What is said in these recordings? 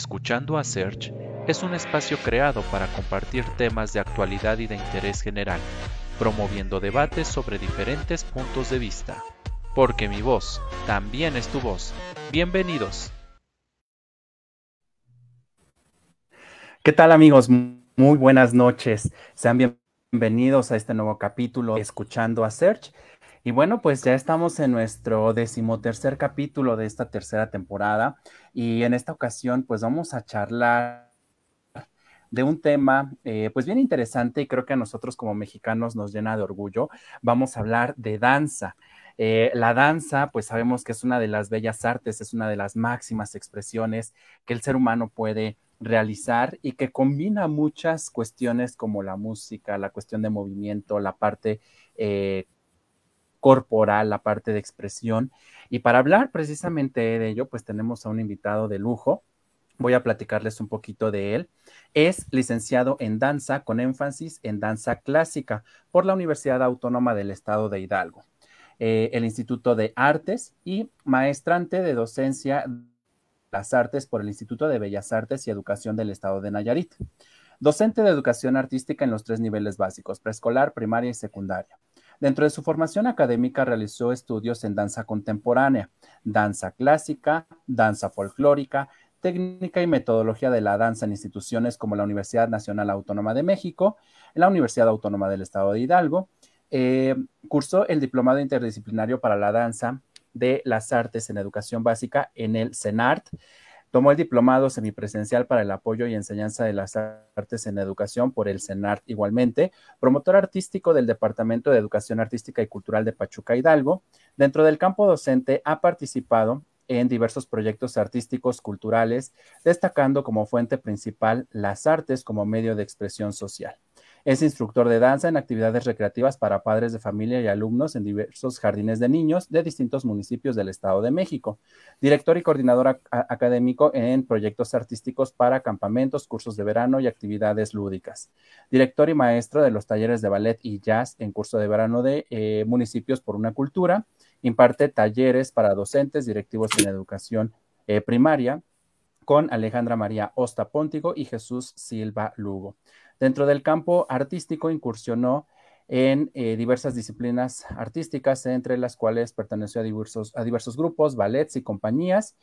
Escuchando a Search es un espacio creado para compartir temas de actualidad y de interés general, promoviendo debates sobre diferentes puntos de vista. Porque mi voz también es tu voz. Bienvenidos. ¿Qué tal amigos? Muy buenas noches. Sean bienvenidos a este nuevo capítulo Escuchando a Search. Y bueno, pues ya estamos en nuestro decimotercer capítulo de esta tercera temporada y en esta ocasión pues vamos a charlar de un tema eh, pues bien interesante y creo que a nosotros como mexicanos nos llena de orgullo. Vamos a hablar de danza. Eh, la danza, pues sabemos que es una de las bellas artes, es una de las máximas expresiones que el ser humano puede realizar y que combina muchas cuestiones como la música, la cuestión de movimiento, la parte eh, corporal, la parte de expresión. Y para hablar precisamente de ello, pues tenemos a un invitado de lujo. Voy a platicarles un poquito de él. Es licenciado en danza con énfasis en danza clásica por la Universidad Autónoma del Estado de Hidalgo, eh, el Instituto de Artes y maestrante de docencia de las artes por el Instituto de Bellas Artes y Educación del Estado de Nayarit docente de educación artística en los tres niveles básicos, preescolar, primaria y secundaria. Dentro de su formación académica realizó estudios en danza contemporánea, danza clásica, danza folclórica, técnica y metodología de la danza en instituciones como la Universidad Nacional Autónoma de México, la Universidad Autónoma del Estado de Hidalgo. Eh, cursó el Diplomado Interdisciplinario para la Danza de las Artes en Educación Básica en el CENART. Tomó el diplomado semipresencial para el apoyo y enseñanza de las artes en educación por el CENART igualmente, promotor artístico del Departamento de Educación Artística y Cultural de Pachuca Hidalgo. Dentro del campo docente ha participado en diversos proyectos artísticos, culturales, destacando como fuente principal las artes como medio de expresión social. Es instructor de danza en actividades recreativas para padres de familia y alumnos en diversos jardines de niños de distintos municipios del Estado de México. Director y coordinador académico en proyectos artísticos para campamentos, cursos de verano y actividades lúdicas. Director y maestro de los talleres de ballet y jazz en curso de verano de eh, municipios por una cultura. Imparte talleres para docentes, directivos en educación eh, primaria con Alejandra María Osta Póntigo y Jesús Silva Lugo. Dentro del campo artístico incursionó en eh, diversas disciplinas artísticas, entre las cuales perteneció a diversos, a diversos grupos, ballets y compañías,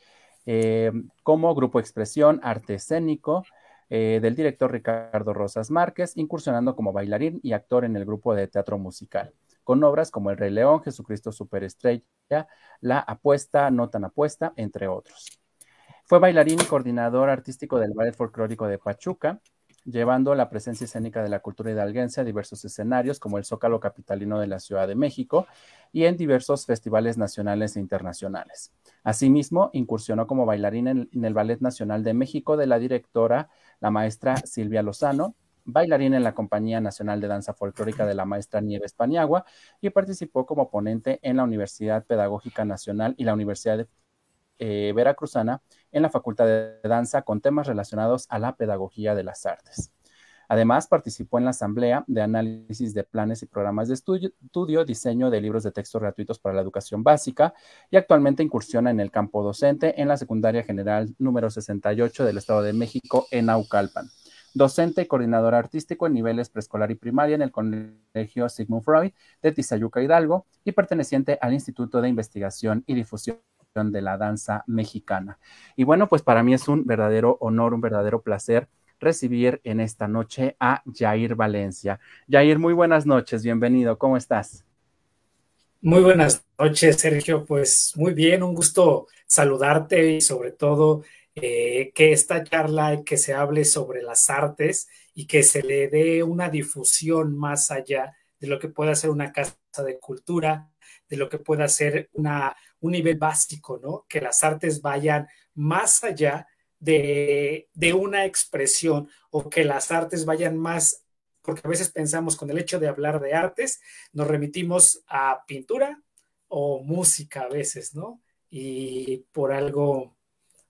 eh, como Grupo Expresión, Arte Escénico, eh, del director Ricardo Rosas Márquez, incursionando como bailarín y actor en el grupo de teatro musical, con obras como El Rey León, Jesucristo Superestrella, La Apuesta, No tan Apuesta, entre otros. Fue bailarín y coordinador artístico del Ballet Folclórico de Pachuca, llevando la presencia escénica de la cultura hidalguense a diversos escenarios como el Zócalo Capitalino de la Ciudad de México y en diversos festivales nacionales e internacionales. Asimismo, incursionó como bailarina en, el Ballet Nacional de México de la directora, la maestra Silvia Lozano, bailarina en la Compañía Nacional de Danza Folclórica de la maestra Nieves Paniagua y participó como ponente en la Universidad Pedagógica Nacional y la Universidad de eh, veracruzana en la Facultad de Danza con temas relacionados a la pedagogía de las artes. Además, participó en la Asamblea de Análisis de Planes y Programas de estudio, Diseño de Libros de Texto Gratuitos para la Educación Básica y actualmente incursiona en el campo docente en la Secundaria General número 68 del Estado de México en Aucalpan. Docente y coordinador artístico en niveles preescolar y primaria en el Colegio Sigmund Freud de Tizayuca Hidalgo y perteneciente al Instituto de Investigación y Difusión de la Danza Mexicana. Y bueno, pues para mí es un verdadero honor, un verdadero placer recibir en esta noche a Jair Valencia. Jair, muy buenas noches, bienvenido, ¿cómo estás? Muy buenas noches, Sergio. Pues muy bien, un gusto saludarte y sobre todo eh, que esta charla que se hable sobre las artes y que se le dé una difusión más allá de lo que pueda ser una casa de cultura, de lo que pueda ser una un nivel básico, ¿no? Que las artes vayan más allá de, una expresión o que las artes vayan más porque a veces pensamos con el hecho de hablar de artes, nos remitimos a pintura o música a veces, ¿no? Y por algo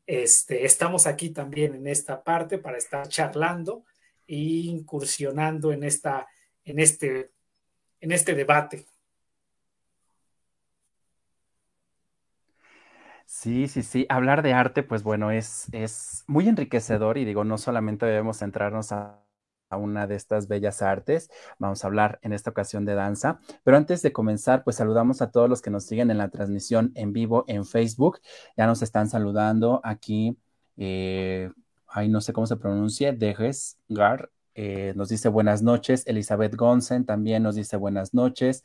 este, estamos aquí también en esta parte para estar charlando e incursionando en, esta, en, este, en este debate. Sí, sí, sí. Hablar de arte, pues bueno, es, muy enriquecedor y digo, no solamente debemos centrarnos a, una de estas bellas artes, vamos a hablar en esta ocasión de danza, pero antes de comenzar, pues saludamos a todos los que nos siguen en la transmisión en vivo en Facebook, ya nos están saludando aquí, eh, ay, no sé cómo se pronuncia, Dejes Gar, eh, nos dice buenas noches, Elizabeth Gonsen también nos dice buenas noches,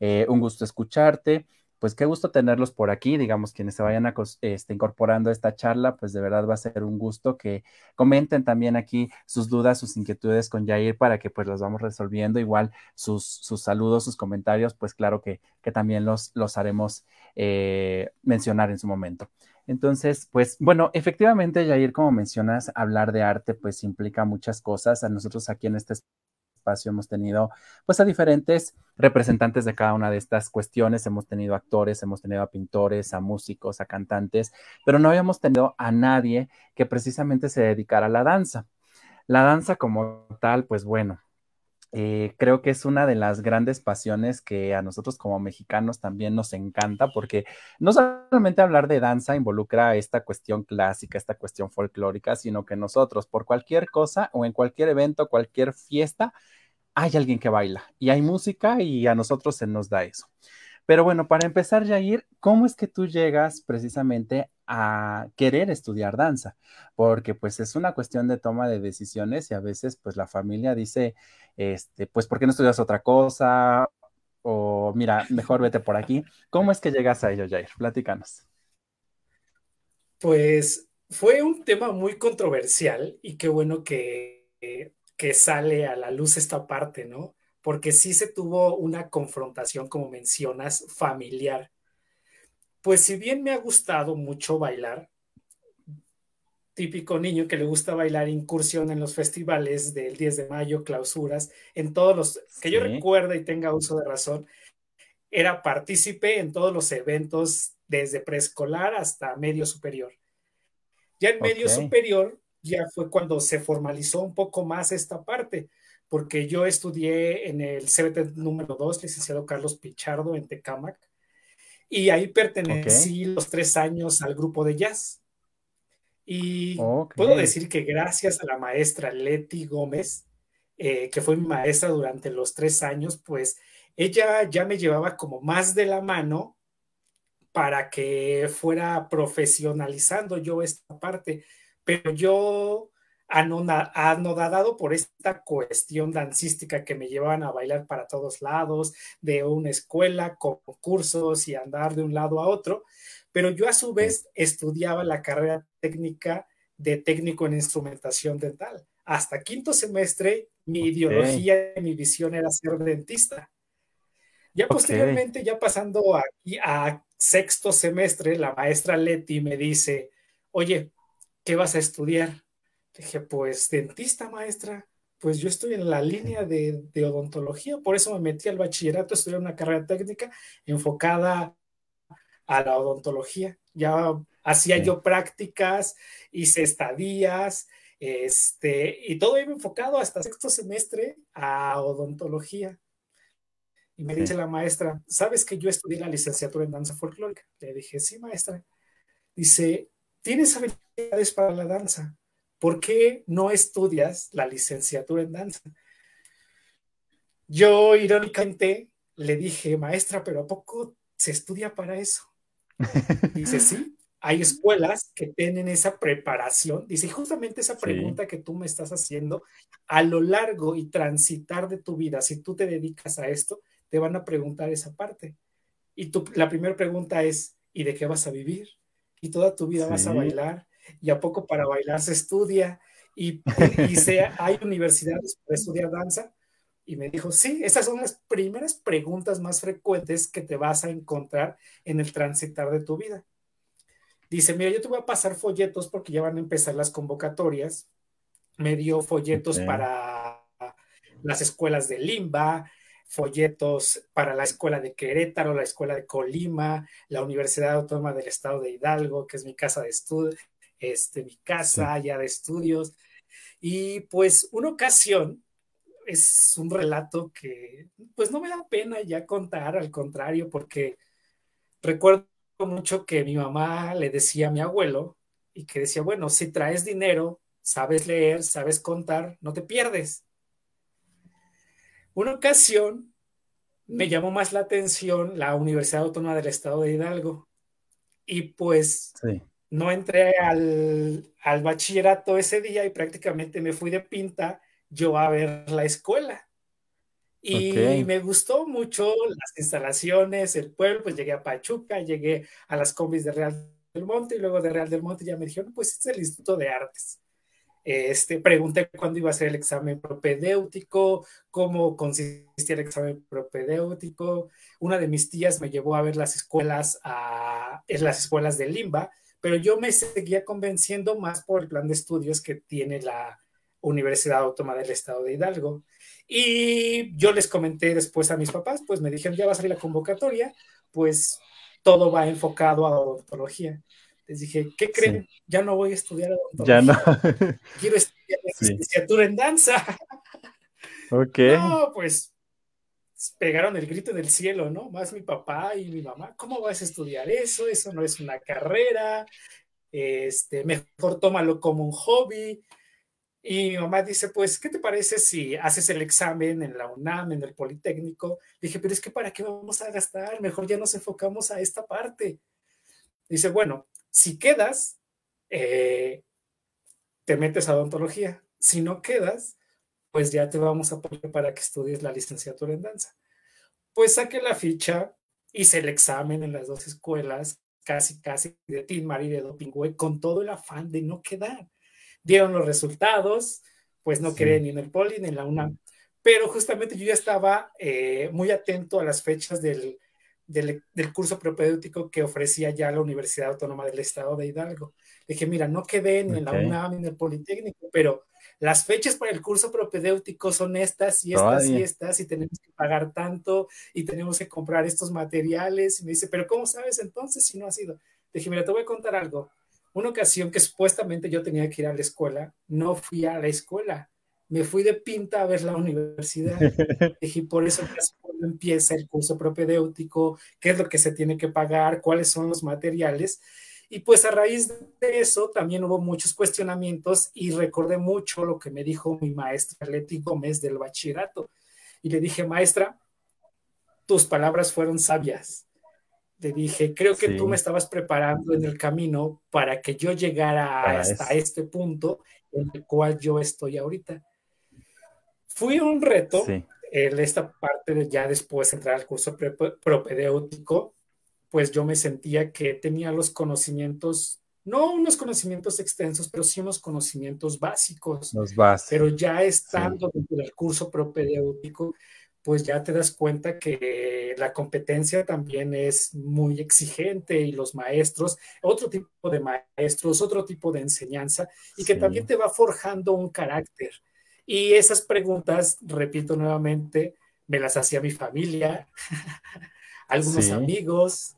eh, un gusto escucharte pues qué gusto tenerlos por aquí, digamos, quienes se vayan a, este, incorporando a esta charla, pues de verdad va a ser un gusto que comenten también aquí sus dudas, sus inquietudes con Jair para que pues las vamos resolviendo, igual sus, saludos, sus comentarios, pues claro que, también los, haremos eh, mencionar en su momento. Entonces, pues bueno, efectivamente, Jair, como mencionas, hablar de arte pues implica muchas cosas. A nosotros aquí en este espacio hemos tenido pues a diferentes representantes de cada una de estas cuestiones, hemos tenido actores, hemos tenido a pintores, a músicos, a cantantes, pero no habíamos tenido a nadie que precisamente se dedicara a la danza. La danza como tal, pues bueno, eh, creo que es una de las grandes pasiones que a nosotros como mexicanos también nos encanta, porque no solamente hablar de danza involucra esta cuestión clásica, esta cuestión folclórica, sino que nosotros por cualquier cosa o en cualquier evento, cualquier fiesta, hay alguien que baila y hay música y a nosotros se nos da eso. Pero bueno, para empezar, Jair, ¿cómo es que tú llegas precisamente a querer estudiar danza, porque pues es una cuestión de toma de decisiones y a veces pues la familia dice, este, pues ¿por qué no estudias otra cosa? O mira, mejor vete por aquí. ¿Cómo es que llegas a ello, Jair? Platícanos. Pues fue un tema muy controversial y qué bueno que, eh, que sale a la luz esta parte, ¿no? Porque sí se tuvo una confrontación, como mencionas, familiar pues si bien me ha gustado mucho bailar, típico niño que le gusta bailar incursión en los festivales del 10 de mayo, clausuras, en todos los, que yo recuerda y tenga uso de razón, era partícipe en todos los eventos desde preescolar hasta medio superior. Ya en medio superior ya fue cuando se formalizó un poco más esta parte, porque yo estudié en el CBT número 2, licenciado Carlos Pichardo en Tecamac, y ahí pertenecí los tres años al grupo de jazz. Y puedo decir que gracias a la maestra Leti Gómez, eh, que fue mi maestra durante los tres años, pues ella ya me llevaba como más de la mano para que fuera profesionalizando yo esta parte. Pero yo anodadado por esta cuestión dancística que me llevaban a bailar para todos lados, de una escuela, concursos y andar de un lado a otro, pero yo a su vez estudiaba la carrera técnica de técnico en instrumentación dental. Hasta quinto semestre, mi ideología y mi visión era ser dentista. Ya posteriormente, ya pasando a, a sexto semestre, la maestra Leti me dice, oye, ¿qué vas a estudiar? Dije, pues dentista, maestra, pues yo estoy en la línea de, odontología, por eso me metí al bachillerato, estudié una carrera técnica enfocada a la odontología. Ya hacía yo prácticas, hice estadías, este, y todo iba enfocado hasta sexto semestre a odontología. Y me dice la maestra, ¿sabes que yo estudié la licenciatura en danza folclórica? Le dije, sí, maestra. Dice, ¿tienes habilidades para la danza? ¿por qué no estudias la licenciatura en danza? Yo irónicamente le dije, maestra, pero ¿a poco se estudia para eso? Dice, sí, hay escuelas que tienen esa preparación. Dice, justamente esa pregunta que tú me estás haciendo, a lo largo y transitar de tu vida, si tú te dedicas a esto, te van a preguntar esa parte. Y la primera pregunta es, ¿y de qué vas a vivir? ¿Y toda tu vida vas a bailar? y a poco para bailar se estudia y, y hay universidades para estudiar danza. Y me dijo, sí, esas son las primeras preguntas más frecuentes que te vas a encontrar en el transitar de tu vida. Dice, mira, yo te voy a pasar folletos porque ya van a empezar las convocatorias. Me dio folletos para las escuelas de Limba, folletos para la escuela de Querétaro, la escuela de Colima, la Universidad Autónoma del Estado de Hidalgo, que es mi casa de estudio, este, mi casa, ya de estudios. Y pues una ocasión es un relato que pues no me da pena ya contar, al contrario, porque recuerdo mucho que mi mamá le decía a mi abuelo y que decía, bueno, si traes dinero, sabes leer, sabes contar, no te pierdes. Una ocasión me llamó más la atención la Universidad Autónoma del Estado de Hidalgo y pues sí no entré al, bachillerato ese día y prácticamente me fui de pinta yo a ver la escuela. Y me gustó mucho las instalaciones, el pueblo, pues llegué a Pachuca, llegué a las combis de Real del Monte y luego de Real del Monte ya me dijeron, pues este es el Instituto de Artes. Este, pregunté cuándo iba a ser el examen propedéutico, cómo consistía el examen propedéutico. Una de mis tías me llevó a ver las escuelas, en las escuelas de Limba, pero yo me seguía convenciendo más por el plan de estudios que tiene la Universidad Autónoma del Estado de Hidalgo. Y yo les comenté después a mis papás, pues me dijeron, ya va a salir la convocatoria, pues todo va enfocado a odontología. Les dije, ¿qué creen? Ya no voy a estudiar odontología. Ya no. Quiero estudiar licenciatura en danza. Ok. No, pues pegaron el grito en el cielo, ¿no? Más mi papá y mi mamá, ¿cómo vas a estudiar eso? Eso no es una carrera, este, mejor tómalo como un hobby. Y mi mamá dice, pues, ¿qué te parece si haces el examen en la UNAM, en el Politécnico? dije, pero es que ¿para qué vamos a gastar? Mejor ya nos enfocamos a esta parte. Dice, bueno, si quedas, eh, te metes a odontología. Si no quedas, pues ya te vamos a poner para que estudies la licenciatura en danza. Pues saqué la ficha, hice el examen en las dos escuelas, casi, casi de Tim y de DOPINGUE, con todo el afán de no quedar. Dieron los resultados, pues no quedé ni en el Poli ni en la UNAM. Mm. Pero justamente yo ya estaba eh, muy atento a las fechas del, del, curso propedéutico que ofrecía ya la Universidad Autónoma del Estado de Hidalgo. Le dije, mira, no quedé ni en la UNAM ni en el Politécnico, pero las fechas para el curso propedéutico son estas y estas y estas, y tenemos que pagar tanto y tenemos que comprar estos materiales. Y me dice, pero ¿cómo sabes entonces si no ha sido? Le dije, mira, te voy a contar algo. Una ocasión que supuestamente yo tenía que ir a la escuela, no fui a la escuela. Me fui de pinta a ver la universidad. dije, por eso empieza el curso propedéutico, qué es lo que se tiene que pagar, cuáles son los materiales. Y pues a raíz de eso también hubo muchos cuestionamientos y recordé mucho lo que me dijo mi maestra Leti Gómez del bachillerato. Y le dije, maestra, tus palabras fueron sabias. Le dije, creo que tú me estabas preparando en el camino para que yo llegara a hasta este punto en el cual yo estoy ahorita. Fui un reto, sí en esta parte de ya después entrar al curso propedéutico, pues yo me sentía que tenía los conocimientos, no unos conocimientos extensos, pero sí unos conocimientos básicos. Pero ya estando dentro del curso propedéutico, pues ya te das cuenta que la competencia también es muy exigente y los maestros, otro tipo de maestros, otro tipo de enseñanza, y que también te va forjando un carácter y esas preguntas, repito nuevamente, me las hacía mi familia, algunos amigos,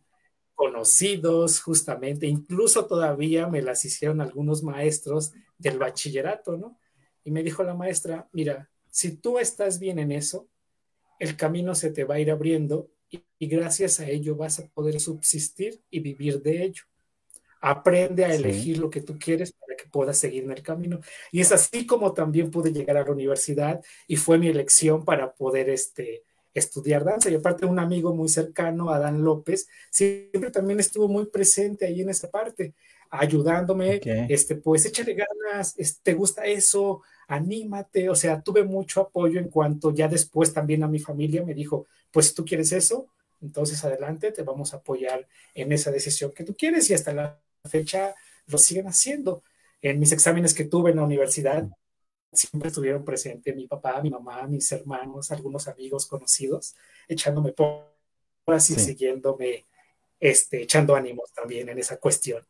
conocidos justamente, incluso todavía me las hicieron algunos maestros del bachillerato, ¿no? Y me dijo la maestra, mira, si tú estás bien en eso, el camino se te va a ir abriendo y gracias a ello vas a poder subsistir y vivir de ello. Aprende a elegir lo que tú quieres para que puedas seguir en el camino. Y es así como también pude llegar a la universidad y fue mi elección para poder este, estudiar danza. Y aparte un amigo muy cercano, Adán López, siempre también estuvo muy presente ahí en esa parte, ayudándome, este, pues échale ganas, te gusta eso, anímate. O sea, tuve mucho apoyo en cuanto ya después también a mi familia me dijo, pues tú quieres eso, entonces adelante, te vamos a apoyar en esa decisión que tú quieres y hasta la fecha lo siguen haciendo. En mis exámenes que tuve en la universidad, siempre estuvieron presentes mi papá, mi mamá, mis hermanos, algunos amigos conocidos, echándome por sí. siguiéndome, este, echando ánimos también en esa cuestión.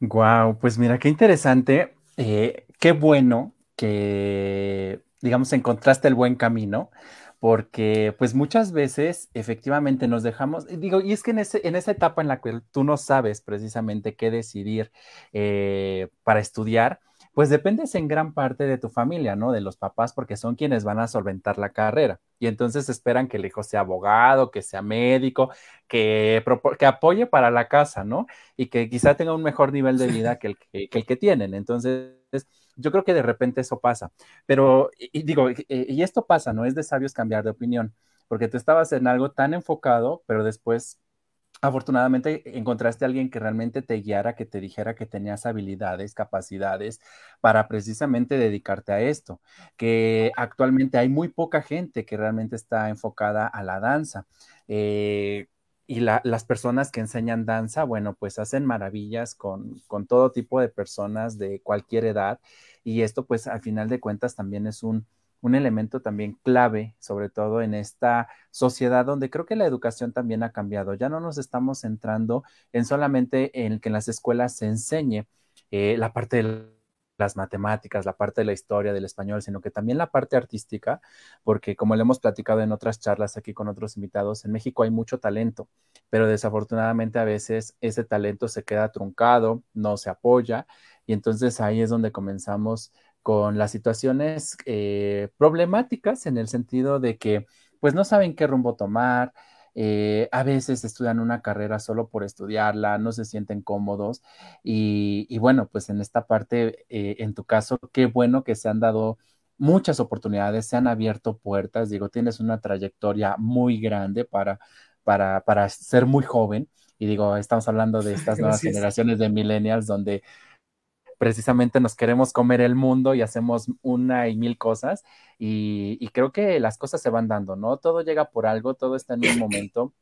Wow, pues mira qué interesante, eh, qué bueno que, digamos, encontraste el buen camino, porque pues muchas veces efectivamente nos dejamos, eh, digo, y es que en, ese, en esa etapa en la que tú no sabes precisamente qué decidir eh, para estudiar, pues dependes en gran parte de tu familia, ¿no? De los papás, porque son quienes van a solventar la carrera. Y entonces esperan que el hijo sea abogado, que sea médico, que, que apoye para la casa, ¿no? Y que quizá tenga un mejor nivel de vida que, el que tienen. Entonces yo creo que de repente eso pasa, pero digo, y, esto pasa, no es de sabios cambiar de opinión, porque tú estabas en algo tan enfocado, pero después afortunadamente encontraste a alguien que realmente te guiara, que te dijera que tenías habilidades, capacidades para precisamente dedicarte a esto, que actualmente hay muy poca gente que realmente está enfocada a la danza. Eh, y las personas que enseñan danza, bueno, pues hacen maravillas con, todo tipo de personas de cualquier edad. Y esto, pues, al final de cuentas, también es un, un elemento también clave, sobre todo en esta sociedad donde creo que la educación también ha cambiado. Ya no nos estamos centrando en solamente en que en las escuelas se enseñe eh, la parte del las matemáticas, la parte de la historia del español, sino que también la parte artística, porque como le hemos platicado en otras charlas aquí con otros invitados, en México hay mucho talento, pero desafortunadamente a veces ese talento se queda truncado, no se apoya, y entonces ahí es donde comenzamos con las situaciones eh, problemáticas en el sentido de que pues no saben qué rumbo tomar, eh, a veces estudian una carrera solo por estudiarla, no se sienten cómodos y, bueno, pues en esta parte, eh, en tu caso, qué bueno que se han dado muchas oportunidades, se han abierto puertas, digo, tienes una trayectoria muy grande para, para, para ser muy joven. Y digo, estamos hablando de estas nuevas generaciones de millennials donde precisamente nos queremos comer el mundo y hacemos una y mil cosas y, creo que las cosas se van dando, ¿no? Todo llega por algo, todo está en un momento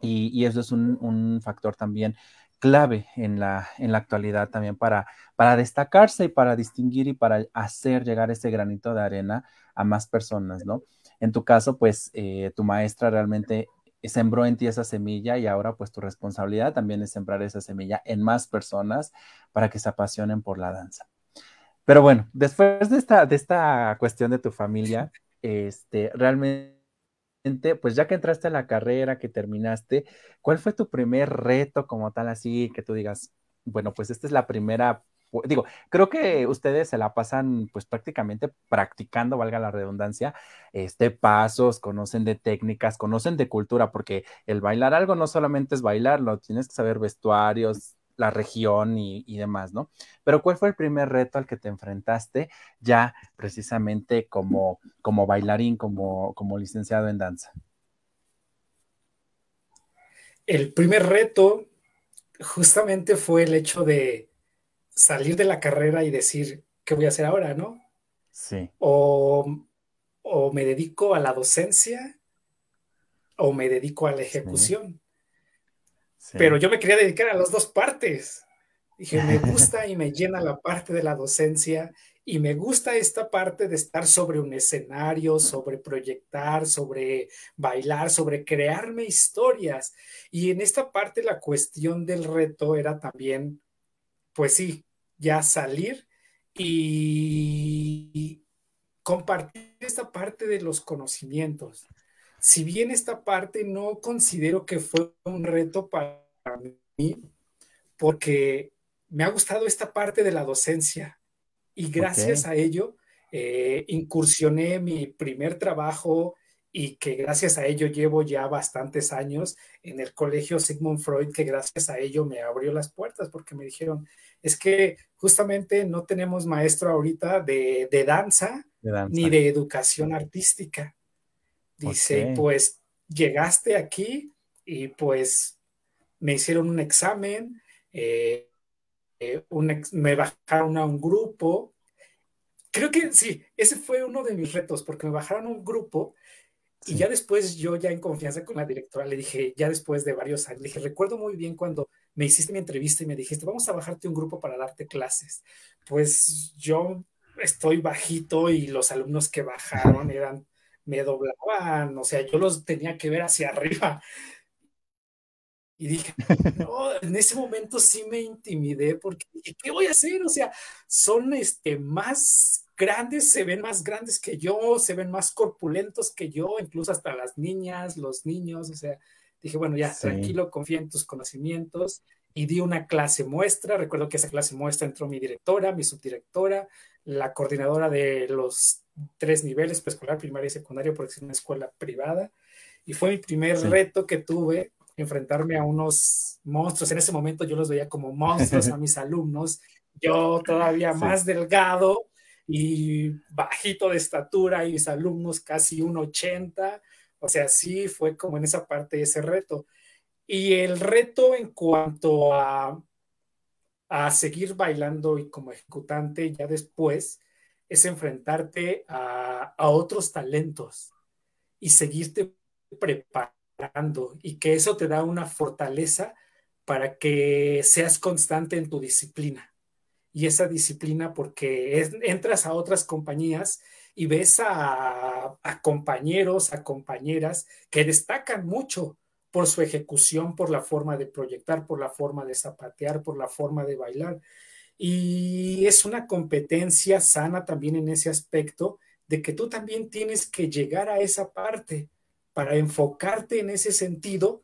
y, eso es un, factor también clave en la, en la actualidad también para, para destacarse y para distinguir y para hacer llegar ese granito de arena a más personas, ¿no? En tu caso, pues eh, tu maestra realmente sembró en ti esa semilla y ahora pues tu responsabilidad también es sembrar esa semilla en más personas para que se apasionen por la danza. Pero bueno, después de esta, de esta cuestión de tu familia, este, realmente, pues ya que entraste a la carrera, que terminaste, ¿cuál fue tu primer reto como tal así que tú digas, bueno, pues esta es la primera digo, creo que ustedes se la pasan pues prácticamente practicando, valga la redundancia, este pasos, conocen de técnicas, conocen de cultura, porque el bailar algo no solamente es bailarlo, tienes que saber vestuarios, la región y, y, demás, ¿no? Pero ¿cuál fue el primer reto al que te enfrentaste ya precisamente como, como bailarín, como, como licenciado en danza? El primer reto justamente fue el hecho de salir de la carrera y decir, ¿qué voy a hacer ahora, no? Sí. O, me dedico a la docencia o me dedico a la ejecución. Pero yo me quería dedicar a las dos partes. Dije, me gusta y me llena la parte de la docencia y me gusta esta parte de estar sobre un escenario, sobre proyectar, sobre bailar, sobre crearme historias. Y en esta parte la cuestión del reto era también pues sí, ya salir y compartir esta parte de los conocimientos. Si bien esta parte no considero que fue un reto para mí, porque me ha gustado esta parte de la docencia y gracias a ello eh, incursioné mi primer trabajo y que gracias a ello llevo ya bastantes años en el colegio Sigmund Freud, que gracias a ello me abrió las puertas porque me dijeron, es que justamente no tenemos maestro ahorita de, danza, ni de educación artística. Dice, pues llegaste aquí y pues me hicieron un examen, eh, eh, me bajaron a un grupo. Creo que sí, ese fue uno de mis retos, porque me bajaron a un grupo y ya después, yo ya en confianza con la directora, le dije, ya después de varios años, le dije, recuerdo muy bien cuando me hiciste mi entrevista y me dijiste, vamos a bajarte un grupo para darte clases. Pues yo estoy bajito y los alumnos que bajaron eran, me doblaban, o sea, yo los tenía que ver hacia arriba. Y dije, no, en ese momento sí me intimidé porque, ¿qué voy a hacer? O sea, son este, más grandes se ven más grandes que yo, se ven más corpulentos que yo, incluso hasta las niñas, los niños, o sea, dije, bueno, ya, tranquilo, confía en tus conocimientos y di una clase muestra, recuerdo que esa clase muestra entró mi directora, mi subdirectora, la coordinadora de los tres niveles, preescolar, primaria y secundaria, porque es una escuela privada, y fue mi primer reto que tuve enfrentarme a unos monstruos. En ese momento yo los veía como monstruos a mis alumnos. Yo todavía más delgado, y bajito de estatura y mis alumnos casi 1,80. O sea, sí fue como en esa parte ese reto. Y el reto en cuanto a, seguir bailando y como ejecutante ya después es enfrentarte a otros talentos y seguirte preparando y que eso te da una fortaleza para que seas constante en tu disciplina y esa disciplina porque entras a otras compañías y ves a, a, compañeros, a compañeras que destacan mucho por su ejecución, por la forma de proyectar, por la forma de zapatear, por la forma de bailar. Y es una competencia sana también en ese aspecto de que tú también tienes que llegar a esa parte para enfocarte en ese sentido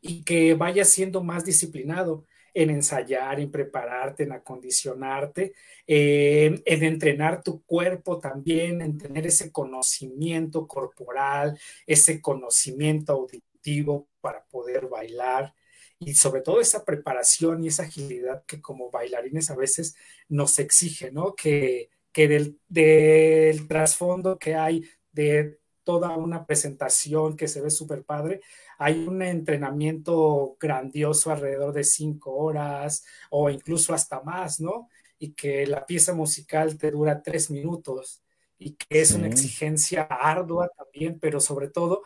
y que vayas siendo más disciplinado en ensayar, en prepararte, en acondicionarte, en entrenar tu cuerpo también, en tener ese conocimiento corporal, ese conocimiento auditivo para poder bailar y sobre todo esa preparación y esa agilidad que como bailarines a veces nos exige, ¿no? Que, del, del trasfondo que hay de toda una presentación que se ve súper padre, hay un entrenamiento grandioso alrededor de cinco horas o incluso hasta más, ¿no? Y que la pieza musical te dura tres minutos y que es una exigencia ardua también, pero sobre todo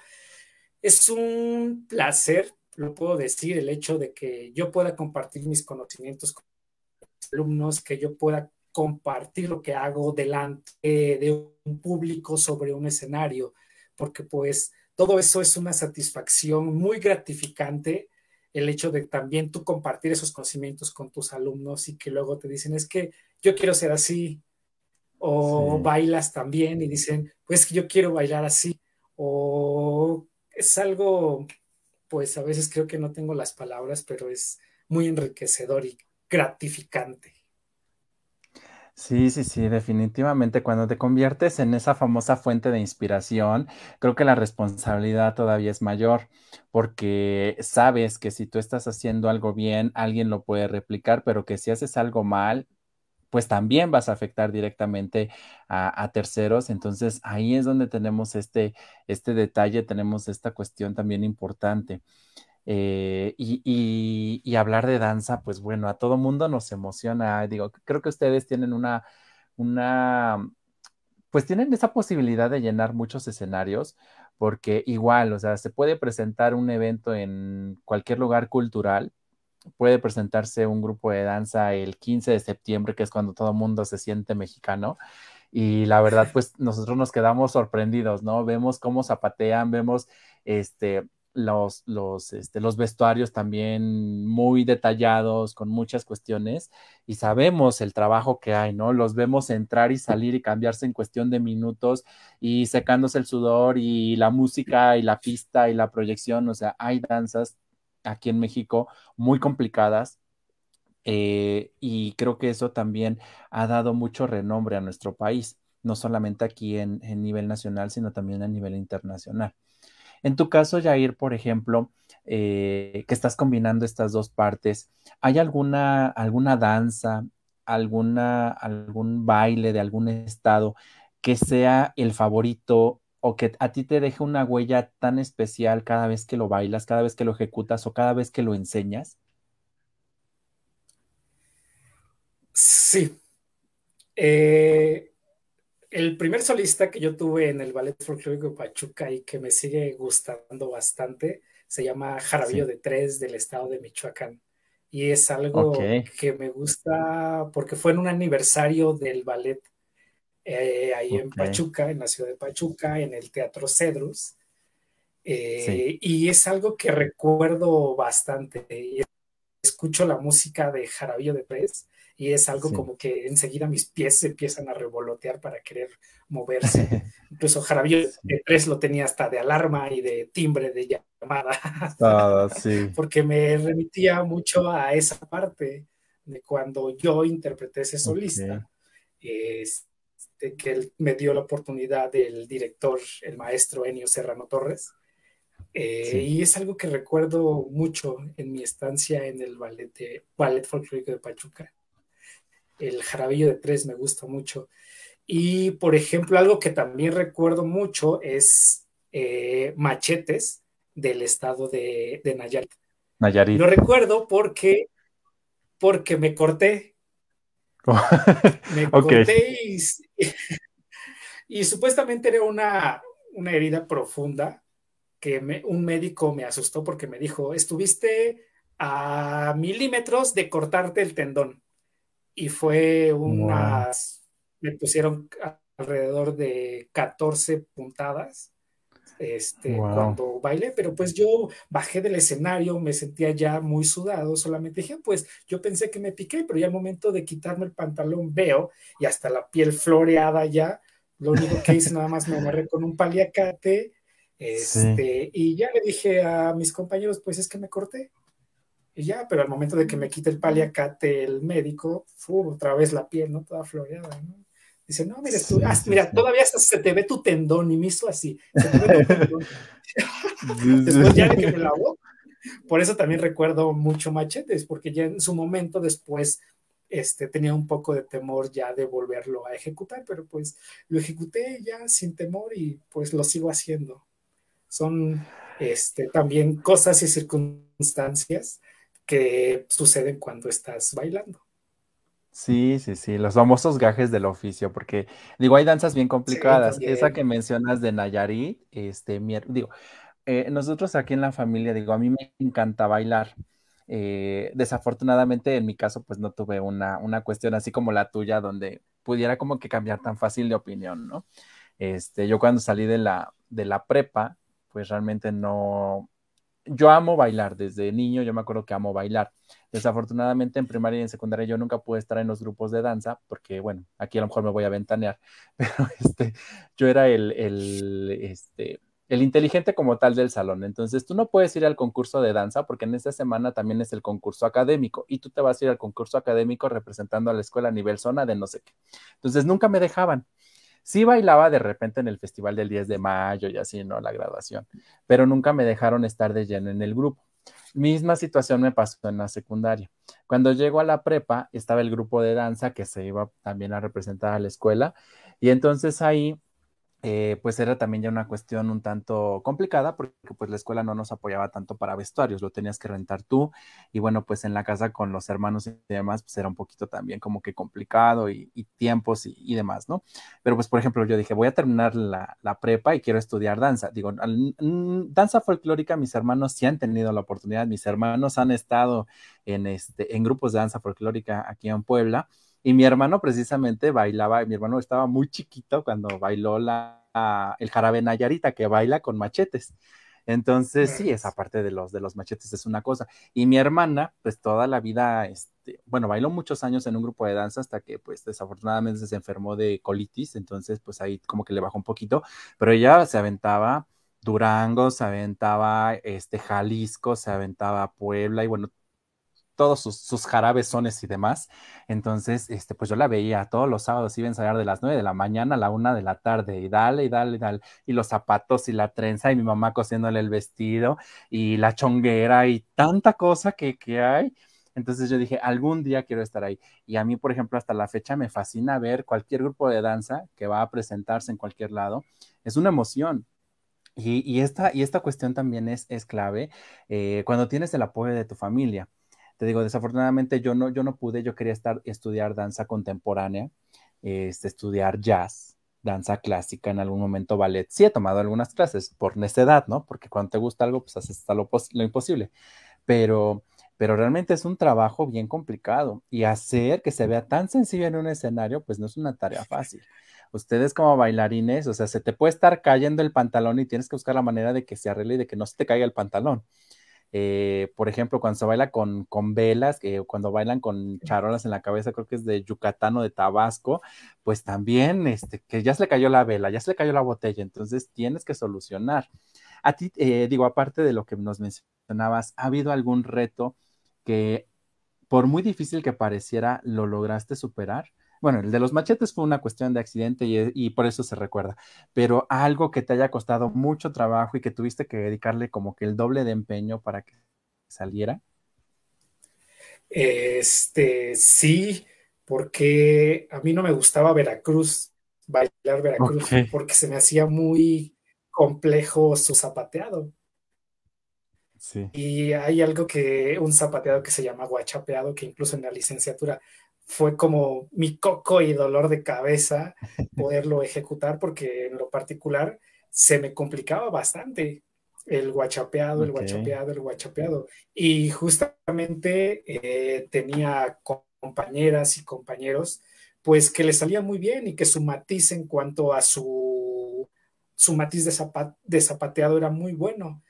es un placer, lo puedo decir, el hecho de que yo pueda compartir mis conocimientos con mis alumnos, que yo pueda compartir lo que hago delante de un público sobre un escenario, porque pues todo eso es una satisfacción muy gratificante, el hecho de también tú compartir esos conocimientos con tus alumnos y que luego te dicen, es que yo quiero ser así, o bailas también y dicen, pues que yo quiero bailar así, o es algo, pues a veces creo que no tengo las palabras, pero es muy enriquecedor y gratificante. Sí, sí, sí, definitivamente. Cuando te conviertes en esa famosa fuente de inspiración, creo que la responsabilidad todavía es mayor, porque sabes que si tú estás haciendo algo bien, alguien lo puede replicar, pero que si haces algo mal, pues también vas a afectar directamente a, terceros. Entonces ahí es donde tenemos este, este detalle, tenemos esta cuestión también importante. Eh, y, hablar de danza, pues bueno, a todo mundo nos emociona. Eh, digo, creo que ustedes tienen una, una, pues tienen esa posibilidad de llenar muchos escenarios, porque igual, o sea, se puede presentar un evento en cualquier lugar cultural, puede presentarse un grupo de danza el 15 de septiembre, que es cuando todo mundo se siente mexicano. Y la verdad, pues nosotros nos quedamos sorprendidos, ¿no? Vemos cómo zapatean, vemos este, los, este, los, vestuarios también muy detallados, con muchas cuestiones, y sabemos el trabajo que hay, ¿no? Los vemos entrar y salir y cambiarse en cuestión de minutos y secándose el sudor y la música y la pista y la proyección, o sea, hay danzas aquí en México muy complicadas, eh, y creo que eso también ha dado mucho renombre a nuestro país, no solamente aquí en, nivel nacional, sino también a nivel internacional. En tu caso, Jair, por ejemplo, eh, que estás combinando estas dos partes, ¿hay alguna, alguna danza, alguna, algún baile de algún estado que sea el favorito o que a ti te deje una huella tan especial cada vez que lo bailas, cada vez que lo ejecutas o cada vez que lo enseñas? Sí. Eh, el primer solista que yo tuve en el Ballet Folklórico de Pachuca y que me sigue gustando bastante se llama Jarabillo de Tres del estado de Michoacán. Y es algo que me gusta porque fue en un aniversario del ballet eh, ahí en Pachuca, en la ciudad de Pachuca, en el Teatro Cedrus. Eh, y es algo que recuerdo bastante. Escucho la música de Jarabillo de Tres y es algo como que enseguida mis pies se empiezan a revolotear para querer moverse. Incluso Jarabillo de e tres lo tenía hasta de alarma y de timbre de llamada, porque me remitía mucho a esa parte de cuando yo interpreté ese solista, este, que me dio la oportunidad del director, el maestro Enio Serrano Torres. Eh, y es algo que recuerdo mucho en mi estancia en el ballet, de, ballet folclórico de Pachuca el jarabillo de tres me gusta mucho. Y, por ejemplo, algo que también recuerdo mucho es eh, Machetes del estado de, Nayarit. Nayarit. Lo recuerdo porque, porque me corté. me corté y, supuestamente era una, una herida profunda que un médico me asustó porque me dijo, estuviste a milímetros de cortarte el tendón y fue unas, me pusieron alrededor de 14 puntadas este, cuando bailé, pero pues yo bajé del escenario, me sentía ya muy sudado, solamente dije, pues yo pensé que me piqué, pero ya al momento de quitarme el pantalón veo y hasta la piel floreada ya, lo único que hice nada más me agarré con un paliacate, este, y ya le dije a mis compañeros, pues es que me corté. Y ya, pero al momento de que me quite el paliacate el médico, uf, otra vez la piel, ¿no? Toda floreada, ¿no? Dice, no, mira, tú, mira, todavía se te ve tu tendón y me hizo así. Después ya de que me lavó. Por eso también recuerdo mucho machetes, porque ya en su momento después este, tenía un poco de temor ya de volverlo a ejecutar, pero pues lo ejecuté ya sin temor y pues lo sigo haciendo. Son este, también cosas y circunstancias que sucede cuando estás bailando. Sí, sí, sí, los famosos gajes del oficio, porque digo, hay danzas bien complicadas. Esa que mencionas de Nayarit, este, digo, eh, nosotros aquí en la familia, digo, a mí me encanta bailar. Eh, desafortunadamente, en mi caso, pues no tuve una, una cuestión así como la tuya, donde pudiera como que cambiar tan fácil de opinión, ¿no? Este, yo cuando salí de la, de la prepa, pues realmente no, yo amo bailar desde niño, yo me acuerdo que amo bailar. Desafortunadamente en primaria y en secundaria yo nunca pude estar en los grupos de danza porque, bueno, aquí a lo mejor me voy a ventanear, pero este, yo era el, el, este, el inteligente como tal del salón. Entonces tú no puedes ir al concurso de danza porque en esta semana también es el concurso académico y tú te vas a ir al concurso académico representando a la escuela a nivel zona de no sé qué. Entonces nunca me dejaban. Sí bailaba de repente en el festival del 10 de mayo y así, ¿no? La graduación, pero nunca me dejaron estar de lleno en el grupo. Misma situación me pasó en la secundaria. Cuando llego a la prepa, estaba el grupo de danza que se iba también a representar a la escuela y entonces ahí eh, pues era también ya una cuestión un tanto complicada porque pues la escuela no nos apoyaba tanto para vestuarios, lo tenías que rentar tú y bueno, pues en la casa con los hermanos y demás, pues era un poquito también como que complicado y, tiempos y, demás, ¿no? Pero pues por ejemplo yo dije, voy a terminar la, prepa y quiero estudiar danza. Digo, danza folclórica, mis hermanos sí han tenido la oportunidad, mis hermanos han estado en, este, en grupos de danza folclórica aquí en Puebla y mi hermano precisamente bailaba, mi hermano estaba muy chiquito cuando bailó la, ah, el jarabe Nayarita, que baila con machetes. Entonces, sí, esa parte de los, de los machetes es una cosa. Y mi hermana, pues toda la vida, este, bueno, bailó muchos años en un grupo de danza hasta que, pues, desafortunadamente se enfermó de colitis, entonces, pues ahí como que le bajó un poquito, pero ella se aventaba Durango, se aventaba este, Jalisco, se aventaba Puebla y bueno, todos sus, sus, jarabes, y demás. Entonces, este, pues yo la veía todos los sábados, iba a ensayar de las 9 de la mañana a la 1 de la tarde y dale, y dale, y dale. Y los zapatos y la trenza y mi mamá cosiéndole el vestido y la chonguera y tanta cosa que, que hay. Entonces yo dije, algún día quiero estar ahí. Y a mí, por ejemplo, hasta la fecha me fascina ver cualquier grupo de danza que va a presentarse en cualquier lado. Es una emoción, y, y, esta, y esta cuestión también es, es clave eh, cuando tienes el apoyo de tu familia digo, desafortunadamente yo no, yo no pude, yo quería estudiar danza contemporánea, este, estudiar jazz, danza clásica, en algún momento ballet. Sí he tomado algunas clases por necedad, ¿no? Porque cuando te gusta algo, pues haces hasta lo, imposible. Pero pero realmente es un trabajo bien complicado y hacer que se vea tan sencillo en un escenario, pues no es una tarea fácil. Ustedes como bailarines, o sea, se te puede estar cayendo el pantalón y tienes que buscar la manera de que se arregle y de que no se te caiga el pantalón. Eh, por ejemplo, cuando se baila con, velas, cuando bailan con charolas en la cabeza, creo que es de Yucatán o de Tabasco, pues también, este, que ya se le cayó la vela, ya se le cayó la botella, entonces tienes que solucionar. A ti, eh, digo, aparte de lo que nos mencionabas, ¿ha habido algún reto que, por muy difícil que pareciera, lo lograste superar? Bueno, el de los machetes fue una cuestión de accidente e, y, por eso se recuerda, pero algo que te haya costado mucho trabajo y que tuviste que dedicarle como que el doble de empeño para que saliera. Este, sí, porque a mí no me gustaba Veracruz, bailar Veracruz, porque se me hacía muy complejo su zapateado. Sí. Y hay algo que, un zapateado que se llama guachapeado, que incluso en la licenciatura fue como mi coco y dolor de cabeza poderlo ejecutar porque en lo particular se me complicaba bastante el guachapeado, el guachapeado, el guachapeado. Y justamente eh, tenía compañeras y compañeros pues que le salía muy bien y que su matiz en cuanto a su, matiz de zapateado era muy bueno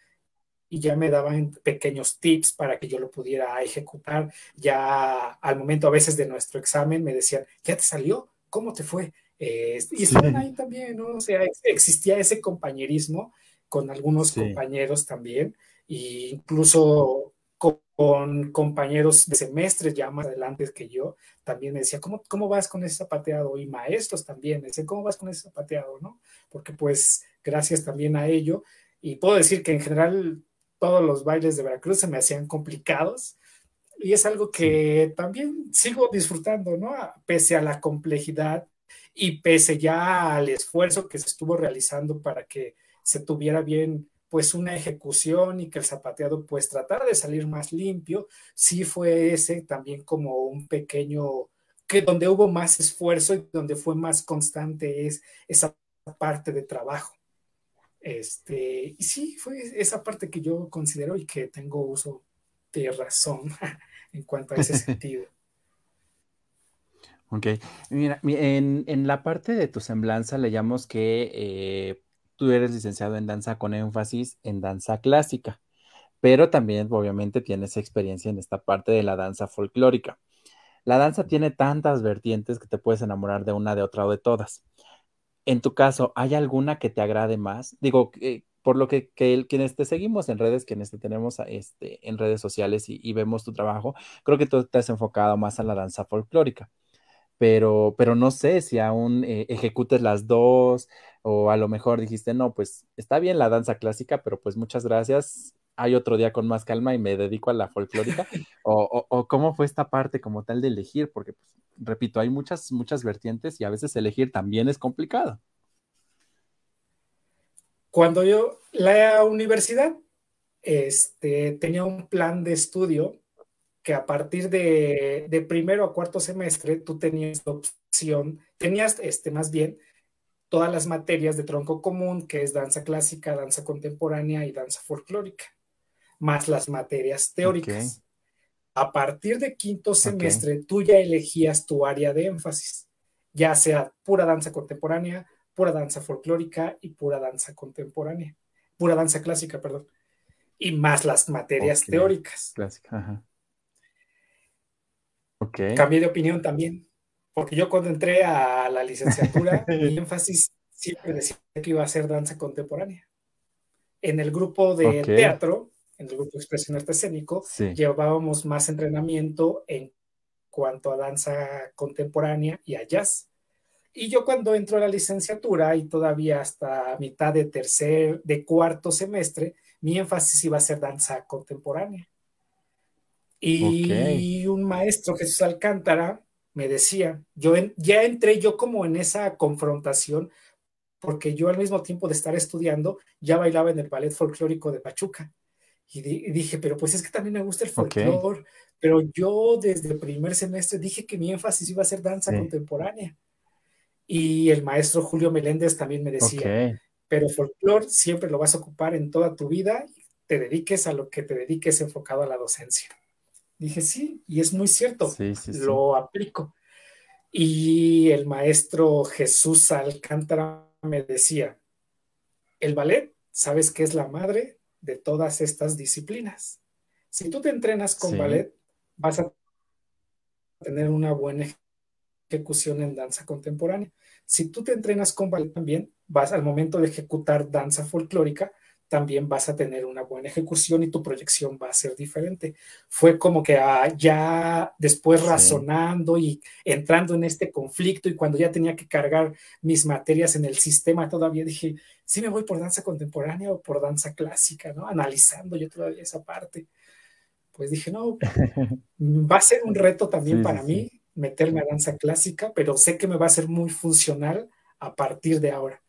y ya me daban pequeños tips para que yo lo pudiera ejecutar. Ya al momento a veces de nuestro examen me decían, ¿ya te salió? ¿Cómo te fue? y estaban ahí también, ¿no? O sea, existía ese compañerismo con algunos compañeros también, e incluso con compañeros de semestre, ya más adelante que yo, también me decía, ¿cómo, cómo vas con ese zapateado? Y maestros también me decían, ¿cómo vas con ese zapateado? ¿No? Porque pues gracias también a ello, y puedo decir que en general todos los bailes de Veracruz se me hacían complicados y es algo que también sigo disfrutando, ¿no? Pese a la complejidad y pese ya al esfuerzo que se estuvo realizando para que se tuviera bien pues una ejecución y que el zapateado pues tratar de salir más limpio, sí fue ese también como un pequeño, que donde hubo más esfuerzo y donde fue más constante es esa parte de trabajo. Este, y sí, fue esa parte que yo considero y que tengo uso de razón en cuanto a ese sentido. Ok, mira, en, la parte de tu semblanza le llamamos que eh, tú eres licenciado en danza con énfasis en danza clásica, pero también obviamente tienes experiencia en esta parte de la danza folclórica. La danza tiene tantas vertientes que te puedes enamorar de una, de otra o de todas. En tu caso, ¿hay alguna que te agrade más? Digo, eh, por lo que, quienes te seguimos en redes, quienes te tenemos este, en redes sociales y, vemos tu trabajo, creo que tú te has enfocado más a la danza folclórica, pero, pero no sé si aún eh, ejecutes las dos o a lo mejor dijiste, no, pues está bien la danza clásica, pero pues muchas gracias, hay otro día con más calma y me dedico a la folclórica? o, cómo fue esta parte como tal de elegir? Porque, pues, repito, hay muchas, muchas vertientes y a veces elegir también es complicado. Cuando yo, la universidad, este, tenía un plan de estudio que a partir de, de primero a cuarto semestre tú tenías opción, tenías este, más bien todas las materias de tronco común, que es danza clásica, danza contemporánea y danza folclórica más las materias teóricas. A partir de quinto semestre, tú ya elegías tu área de énfasis, ya sea pura danza contemporánea, pura danza folclórica y pura danza contemporánea, pura danza clásica, perdón, y más las materias teóricas. Clásica, Okay. Cambié de opinión también, porque yo cuando entré a la licenciatura, mi énfasis siempre decía que iba a ser danza contemporánea. En el grupo de teatro en el grupo Expresión artescénico llevábamos más entrenamiento en cuanto a danza contemporánea y a jazz. Y yo cuando entro a la licenciatura y todavía hasta mitad de tercer, de cuarto semestre, mi énfasis iba a ser danza contemporánea. Y un maestro, Jesús Alcántara, me decía, yo ya entré yo como en esa confrontación, porque yo al mismo tiempo de estar estudiando, ya bailaba en el ballet folclórico de Pachuca. Y, dije, pero pues es que también me gusta el folclore, pero yo desde el primer semestre dije que mi énfasis iba a ser danza contemporánea. Y el maestro Julio Meléndez también me decía, pero folclore siempre lo vas a ocupar en toda tu vida, te dediques a lo que te dediques enfocado a la docencia. Dije, sí, y es muy cierto, lo aplico. Y el maestro Jesús Alcántara me decía, el ballet, ¿sabes qué es la madre de todas estas disciplinas. Si tú te entrenas con ballet, vas a tener una buena ejecución en danza contemporánea. Si tú te entrenas con ballet también, vas al momento de ejecutar danza folclórica, también vas a tener una buena ejecución y tu proyección va a ser diferente. Fue como que ah, ya después razonando y entrando en este conflicto y cuando ya tenía que cargar mis materias en el sistema, todavía dije, sí me voy por danza contemporánea o por danza clásica, ¿no? Analizando yo todavía esa parte. Pues dije, no, va a ser un reto también para mí meterme a danza clásica, pero sé que me va a ser muy funcional a partir de ahora.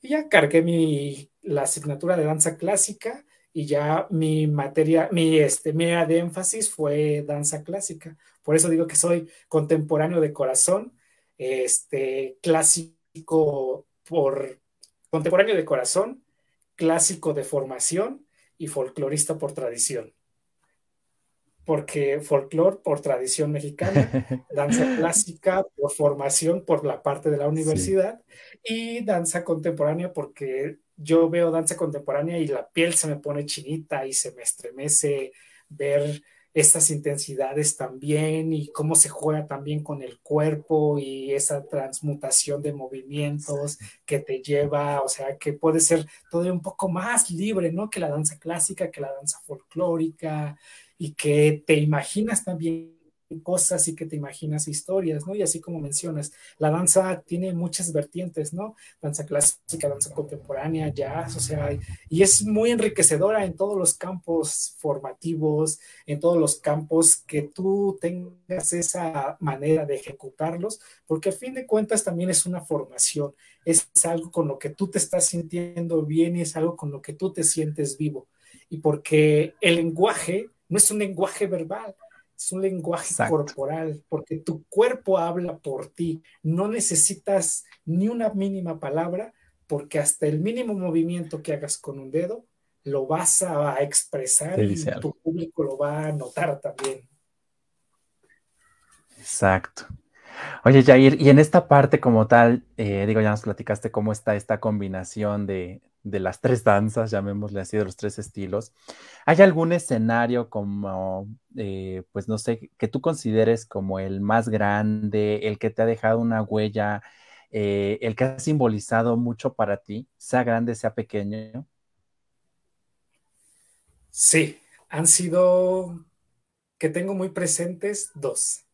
Y ya cargué mi la asignatura de danza clásica y ya mi materia, mi, este, mi de énfasis fue danza clásica. Por eso digo que soy contemporáneo de corazón, este, clásico por, contemporáneo de corazón, clásico de formación y folclorista por tradición. Porque folclor por tradición mexicana, danza clásica por formación por la parte de la universidad y danza contemporánea porque yo veo danza contemporánea y la piel se me pone chinita y se me estremece ver estas intensidades también y cómo se juega también con el cuerpo y esa transmutación de movimientos que te lleva, o sea, que puede ser todavía un poco más libre, ¿no? Que la danza clásica, que la danza folclórica y que te imaginas también cosas y que te imaginas historias, ¿no? Y así como mencionas, la danza tiene muchas vertientes, ¿no? Danza clásica, danza contemporánea, jazz, social y es muy enriquecedora en todos los campos formativos, en todos los campos que tú tengas esa manera de ejecutarlos, porque a fin de cuentas también es una formación, es, algo con lo que tú te estás sintiendo bien y es algo con lo que tú te sientes vivo. Y porque el lenguaje no es un lenguaje verbal, es un lenguaje corporal, porque tu cuerpo habla por ti, no necesitas ni una mínima palabra, porque hasta el mínimo movimiento que hagas con un dedo lo vas a, expresar y tu público lo va a notar también. Exacto. Oye, Jair, y en esta parte como tal, eh, digo, ya nos platicaste cómo está esta combinación de, de las tres danzas, llamémosle así, de los tres estilos, ¿hay algún escenario como, eh, pues no sé, que tú consideres como el más grande, el que te ha dejado una huella, eh, el que ha simbolizado mucho para ti, sea grande, sea pequeño? Sí, han sido, que tengo muy presentes, dos.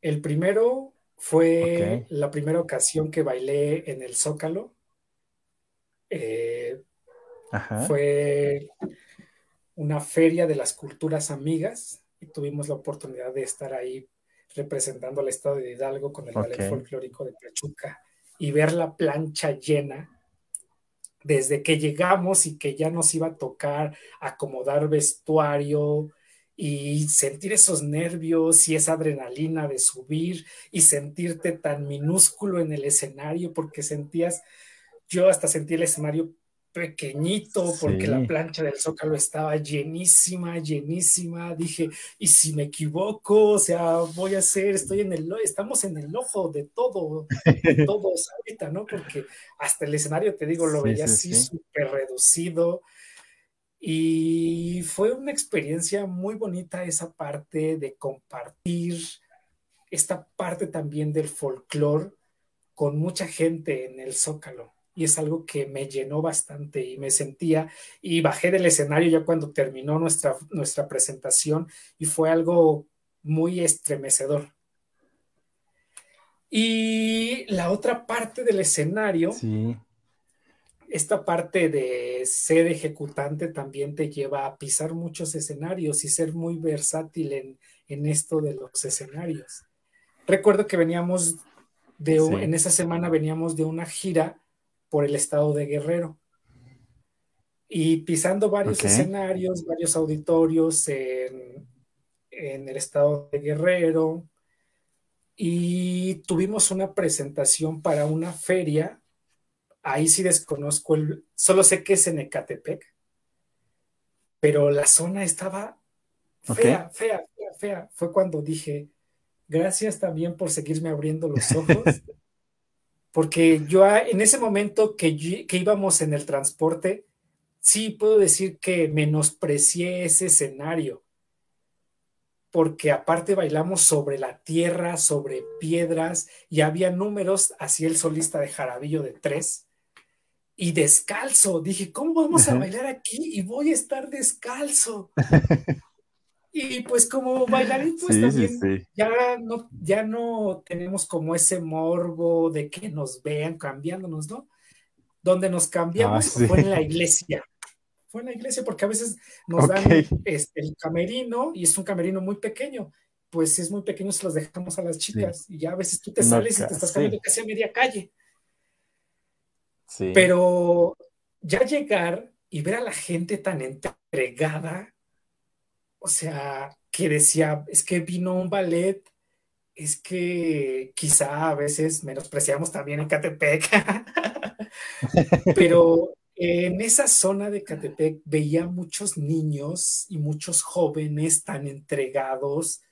El primero fue la primera ocasión que bailé en el Zócalo eh, fue una feria de las culturas amigas y tuvimos la oportunidad de estar ahí representando al estado de Hidalgo con el ballet folclórico de Pachuca y ver la plancha llena desde que llegamos y que ya nos iba a tocar acomodar vestuario y sentir esos nervios y esa adrenalina de subir y sentirte tan minúsculo en el escenario porque sentías yo hasta sentí el escenario pequeñito porque la plancha del zócalo estaba llenísima, llenísima. Dije, ¿y si me equivoco? O sea, voy a hacer, estoy en el, estamos en el ojo de todo, de todos ahorita, ¿no? Porque hasta el escenario, te digo, lo veía así súper reducido. Y fue una experiencia muy bonita esa parte de compartir esta parte también del folclore con mucha gente en el zócalo y es algo que me llenó bastante y me sentía y bajé del escenario ya cuando terminó nuestra, nuestra presentación y fue algo muy estremecedor. Y la otra parte del escenario, esta parte de ser ejecutante también te lleva a pisar muchos escenarios y ser muy versátil en, esto de los escenarios. Recuerdo que veníamos de, en esa semana veníamos de una gira por el estado de Guerrero. Y pisando varios escenarios, varios auditorios en, el estado de Guerrero. Y tuvimos una presentación para una feria. Ahí sí desconozco el, solo sé que es en Ecatepec, pero la zona estaba fea, fea, fea, fea. Fue cuando dije, gracias también por seguirme abriendo los ojos porque yo ah, en ese momento que, íbamos en el transporte, sí puedo decir que menosprecié ese escenario, porque aparte bailamos sobre la tierra, sobre piedras, y había números, así el solista de Jarabillo de tres, y descalzo. Dije, ¿cómo vamos a bailar aquí? Y voy a estar descalzo. Y pues como bailarín, pues también Ya, no, ya no tenemos como ese morbo de que nos vean cambiándonos, ¿no? Donde nos cambiamos ah, fue en la iglesia. Fue en la iglesia porque a veces nos dan este, el camerino y es un camerino muy pequeño. Pues si es muy pequeño se los dejamos a las chicas y ya a veces tú te sales y te estás cambiando casi a media calle. Pero ya llegar y ver a la gente tan entregada o sea, que decía, es que vino un ballet, es que quizá a veces menospreciamos también en Catepec, pero en esa zona de Catepec veía muchos niños y muchos jóvenes tan entregados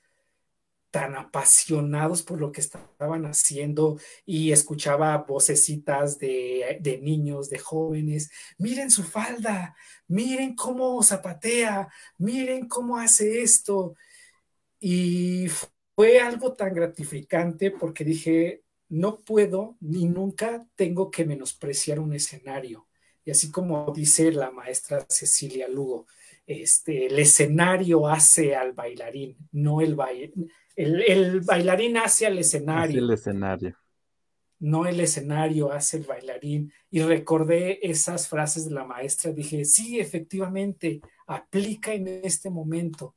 tan apasionados por lo que estaban haciendo y escuchaba vocecitas de, niños, de jóvenes, miren su falda, miren cómo zapatea, miren cómo hace esto. Y fue algo tan gratificante porque dije, no puedo ni nunca tengo que menospreciar un escenario. Y así como dice la maestra Cecilia Lugo, este, el escenario hace al bailarín, no el, baile, el, bailarín hace al escenario. el escenario. No el escenario hace el bailarín. Y recordé esas frases de la maestra. Dije, sí, efectivamente, aplica en este momento.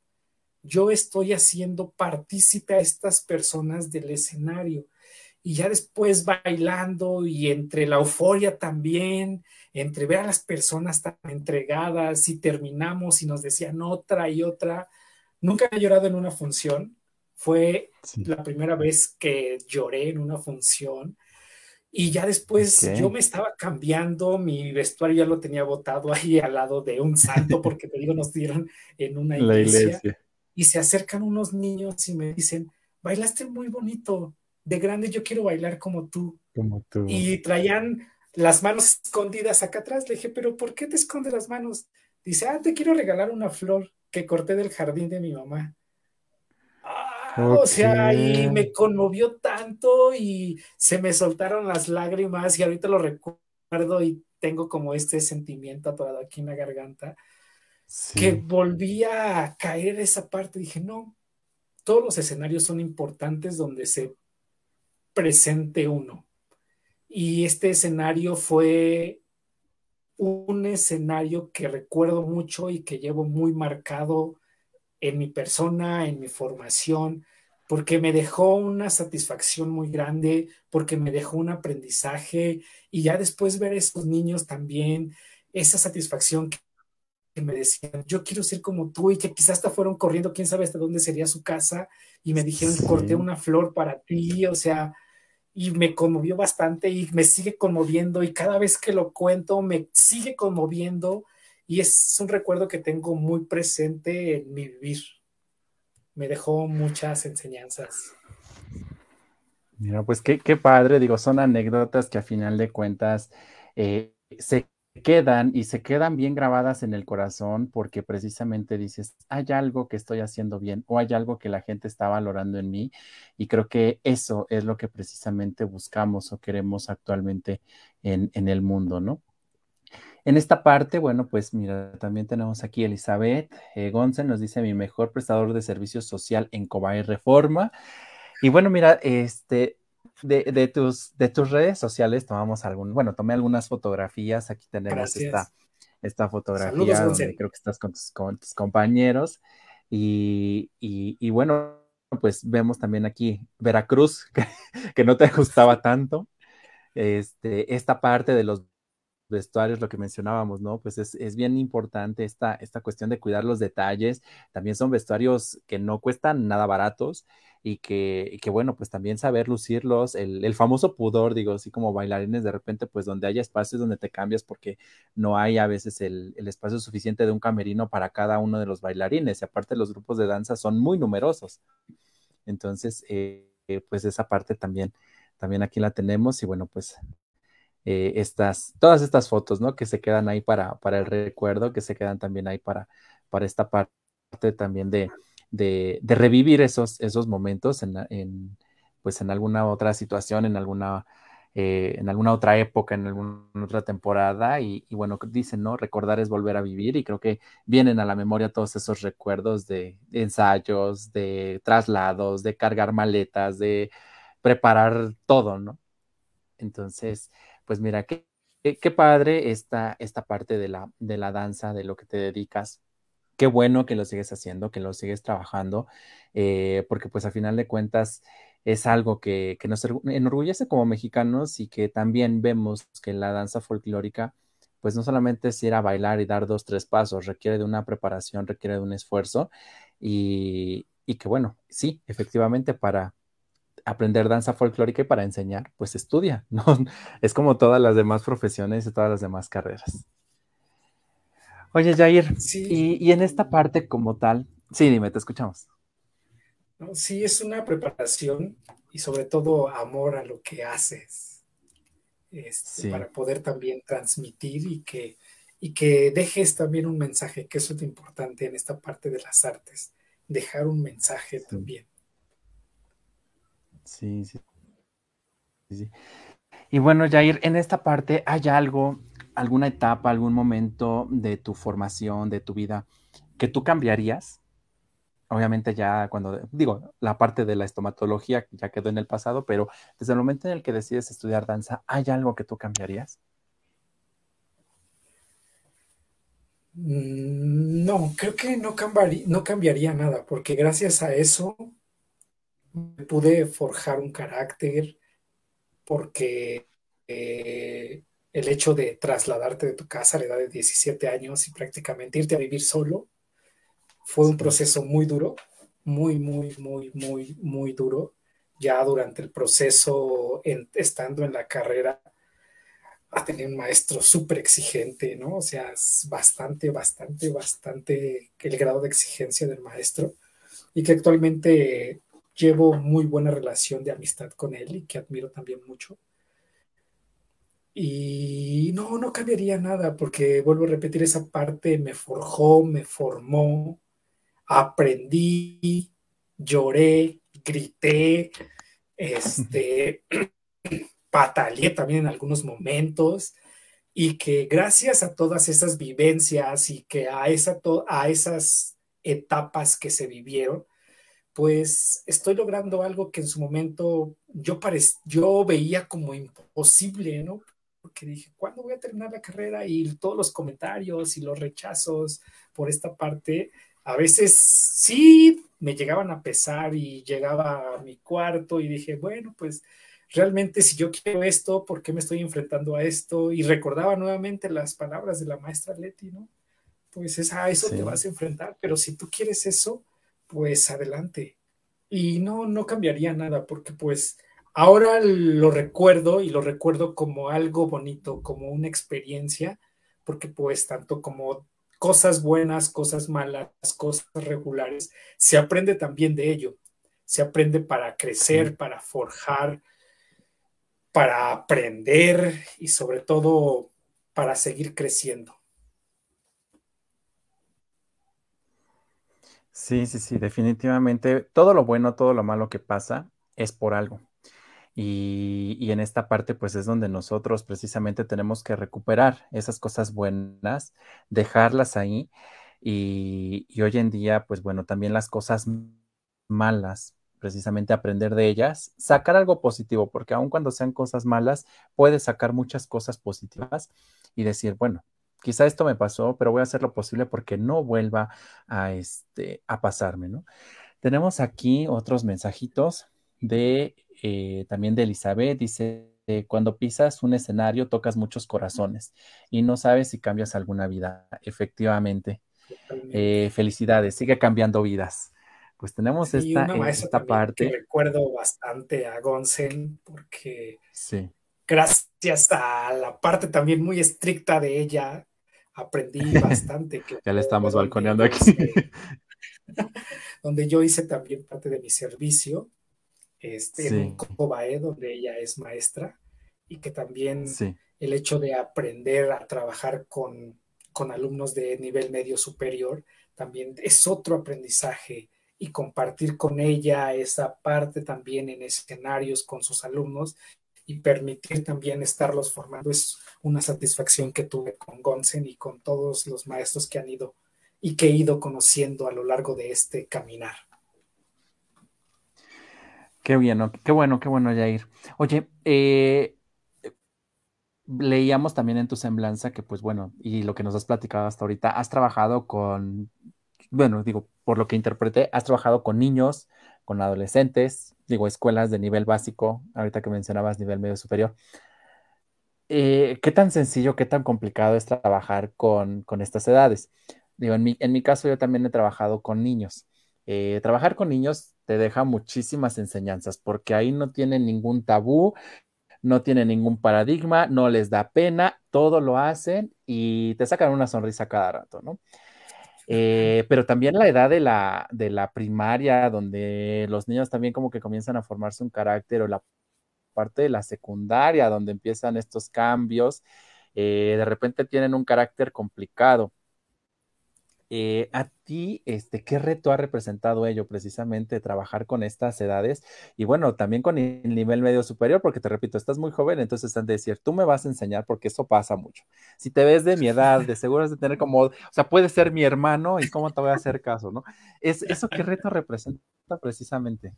Yo estoy haciendo partícipe a estas personas del escenario y ya después bailando y entre la euforia también, entre ver a las personas tan entregadas y terminamos y nos decían otra y otra. Nunca he llorado en una función, fue la primera vez que lloré en una función. Y ya después yo me estaba cambiando, mi vestuario ya lo tenía botado ahí al lado de un santo, porque te digo, nos dieron en una iglesia, Y se acercan unos niños y me dicen, bailaste muy bonito, de grande yo quiero bailar como tú. Como tú. Y traían las manos escondidas acá atrás. Le dije, pero ¿por qué te escondes las manos? Dice, ah, te quiero regalar una flor que corté del jardín de mi mamá. O sea, y me conmovió tanto y se me soltaron las lágrimas y ahorita lo recuerdo y tengo como este sentimiento atorado aquí en la garganta, que volví a caer esa parte. Dije, no, todos los escenarios son importantes donde se presente uno. Y este escenario fue un escenario que recuerdo mucho y que llevo muy marcado en mi persona, en mi formación, porque me dejó una satisfacción muy grande, porque me dejó un aprendizaje y ya después ver a esos niños también, esa satisfacción que, me decían, yo quiero ser como tú y que quizás hasta fueron corriendo, quién sabe hasta dónde sería su casa y me dijeron, corté una flor para ti, o sea, y me conmovió bastante y me sigue conmoviendo y cada vez que lo cuento me sigue conmoviendo y es un recuerdo que tengo muy presente en mi vivir. Me dejó muchas enseñanzas. Mira, pues qué, padre, digo, son anécdotas que a final de cuentas eh, se quedan y se quedan bien grabadas en el corazón porque precisamente dices, hay algo que estoy haciendo bien o hay algo que la gente está valorando en mí y creo que eso es lo que precisamente buscamos o queremos actualmente en el mundo, ¿no? En esta parte, bueno, pues mira, también tenemos aquí Elizabeth eh, González, nos dice mi mejor prestador de servicio social en Cobay Reforma. Y bueno, mira, este, de, tus, redes sociales tomamos algún, bueno, tomé algunas fotografías, aquí tenemos esta, fotografía, creo que estás con tus, con tus compañeros. y, bueno, pues vemos también aquí Veracruz, que, no te gustaba tanto. Este, esta parte de los vestuarios, lo que mencionábamos, ¿no? Pues es, bien importante esta, esta cuestión de cuidar los detalles. También son vestuarios que no cuestan nada baratos y que, bueno, pues también saber lucirlos, el, famoso pudor, digo, así como bailarines de repente, pues donde haya espacios donde te cambias porque no hay a veces el, espacio suficiente de un camerino para cada uno de los bailarines. Y aparte los grupos de danza son muy numerosos. Entonces, eh, eh, pues esa parte también, también aquí la tenemos y bueno, pues eh, estas, todas estas fotos, ¿no? Que se quedan ahí para, para el recuerdo, que se quedan también ahí para, para esta parte también de, de, revivir esos, esos momentos en, pues en alguna otra situación, en alguna, eh, en alguna otra época, en alguna otra temporada. Y, bueno, dicen, ¿no? Recordar es volver a vivir y creo que vienen a la memoria todos esos recuerdos de, de ensayos, de traslados, de cargar maletas, de preparar todo, ¿no? Entonces, pues mira, qué, qué padre esta, esta parte de la, de la danza, de lo que te dedicas. Qué bueno que lo sigues haciendo, que lo sigues trabajando, eh, porque pues a final de cuentas es algo que, nos enorgullece como mexicanos y que también vemos que la danza folclórica pues no solamente es ir a bailar y dar dos, tres pasos, requiere de una preparación, requiere de un esfuerzo y que bueno, sí, efectivamente para, aprender danza folclórica y para enseñar, pues estudia, ¿no? Es como todas las demás profesiones y todas las demás carreras. Oye, Jair, y, en esta parte como tal, sí, dime, te escuchamos. sí, es una preparación y sobre todo amor a lo que haces, este, para poder también transmitir y que, y que dejes también un mensaje, que eso es lo importante en esta parte de las artes, dejar un mensaje también Sí, sí. Y bueno, Jair, en esta parte hay algo, alguna etapa, algún momento de tu formación, de tu vida, que tú cambiarías. Obviamente ya cuando, digo, la parte de la estomatología ya quedó en el pasado, pero desde el momento en el que decides estudiar danza, ¿hay algo que tú cambiarías? Mm, no, creo que no cambiaría nada, porque gracias a eso pude forjar un carácter porque eh, el hecho de trasladarte de tu casa a la edad de 17 años y prácticamente irte a vivir solo fue un proceso muy duro, muy, muy, muy, muy, muy duro. Ya durante el proceso, estando en la carrera, a tener un maestro súper exigente, ¿no? O sea, es bastante, bastante, bastante el grado de exigencia del maestro y que actualmente llevo muy buena relación de amistad con él y que admiro también mucho. Y no, no cambiaría nada porque vuelvo a repetir esa parte, me forjó, me formó, aprendí, lloré, grité, este, pataleé también en algunos momentos y que gracias a todas esas vivencias y que a, esa, a esas etapas que se vivieron, pues estoy logrando algo que en su momento yo, yo veía como imposible, ¿no? Porque dije, ¿cuándo voy a terminar la carrera? Y todos los comentarios y los rechazos por esta parte, a veces sí me llegaban a pesar y llegaba a mi cuarto y dije, bueno, pues realmente si yo quiero esto, ¿por qué me estoy enfrentando a esto? Y recordaba nuevamente las palabras de la maestra Leti, ¿no? Pues es a eso te vas a enfrentar, pero si tú quieres eso, pues adelante. Y no, no cambiaría nada, porque pues ahora lo recuerdo y lo recuerdo como algo bonito, como una experiencia, porque pues tanto como cosas buenas, cosas malas, cosas regulares, se aprende también de ello. Se aprende para crecer, para forjar, para aprender y sobre todo para seguir creciendo. Sí, sí, sí, definitivamente. Todo lo bueno, todo lo malo que pasa es por algo. Y, y, en esta parte, pues es donde nosotros precisamente tenemos que recuperar esas cosas buenas, dejarlas ahí. Y, y hoy en día, pues bueno, también las cosas malas, precisamente aprender de ellas, sacar algo positivo, porque aun cuando sean cosas malas, puedes sacar muchas cosas positivas y decir, bueno, quizá esto me pasó, pero voy a hacer lo posible porque no vuelva a, este, a pasarme, ¿no? Tenemos aquí otros mensajitos de eh, también de Elizabeth, dice, cuando pisas un escenario tocas muchos corazones y no sabes si cambias alguna vida, efectivamente. Eh, felicidades, sigue cambiando vidas. Pues tenemos esta, eh, esta parte. recuerdo bastante a Gonsen porque gracias a la parte también muy estricta de ella, aprendí bastante. Que ya le estamos balconeando aquí. donde yo hice también parte de mi servicio, este, en Cobae, donde ella es maestra, y que también el hecho de aprender a trabajar con, con alumnos de nivel medio superior también es otro aprendizaje y compartir con ella esa parte también en escenarios con sus alumnos y permitir también estarlos formando es una satisfacción que tuve con Gonsen y con todos los maestros que han ido y que he ido conociendo a lo largo de este caminar. Qué bien, qué bueno, qué bueno, Jair. Oye, eh, leíamos también en tu semblanza que, pues bueno, y lo que nos has platicado hasta ahorita, has trabajado con, bueno, digo, por lo que interpreté, has trabajado con niños, con adolescentes, digo, escuelas de nivel básico, ahorita que mencionabas nivel medio superior. Eh, ¿Qué tan sencillo, qué tan complicado es trabajar con, estas edades? Digo, en mi, caso yo también he trabajado con niños. Eh, trabajar con niños te deja muchísimas enseñanzas porque ahí no tienen ningún tabú, no tienen ningún paradigma, no les da pena, todo lo hacen y te sacan una sonrisa cada rato, ¿no? Eh, pero también la edad de la, de la primaria, donde los niños también como que comienzan a formarse un carácter, o la parte de la secundaria, donde empiezan estos cambios, eh, de repente tienen un carácter complicado. Eh, ¿A ti este, qué reto ha representado ello precisamente trabajar con estas edades? Y bueno, también con el nivel medio superior, porque te repito, estás muy joven, entonces han de decir, tú me vas a enseñar porque eso pasa mucho. Si te ves de mi edad, de seguro de tener como, o sea, puede ser mi hermano y cómo te voy a hacer caso, ¿no? ¿Es, ¿Eso qué reto representa precisamente?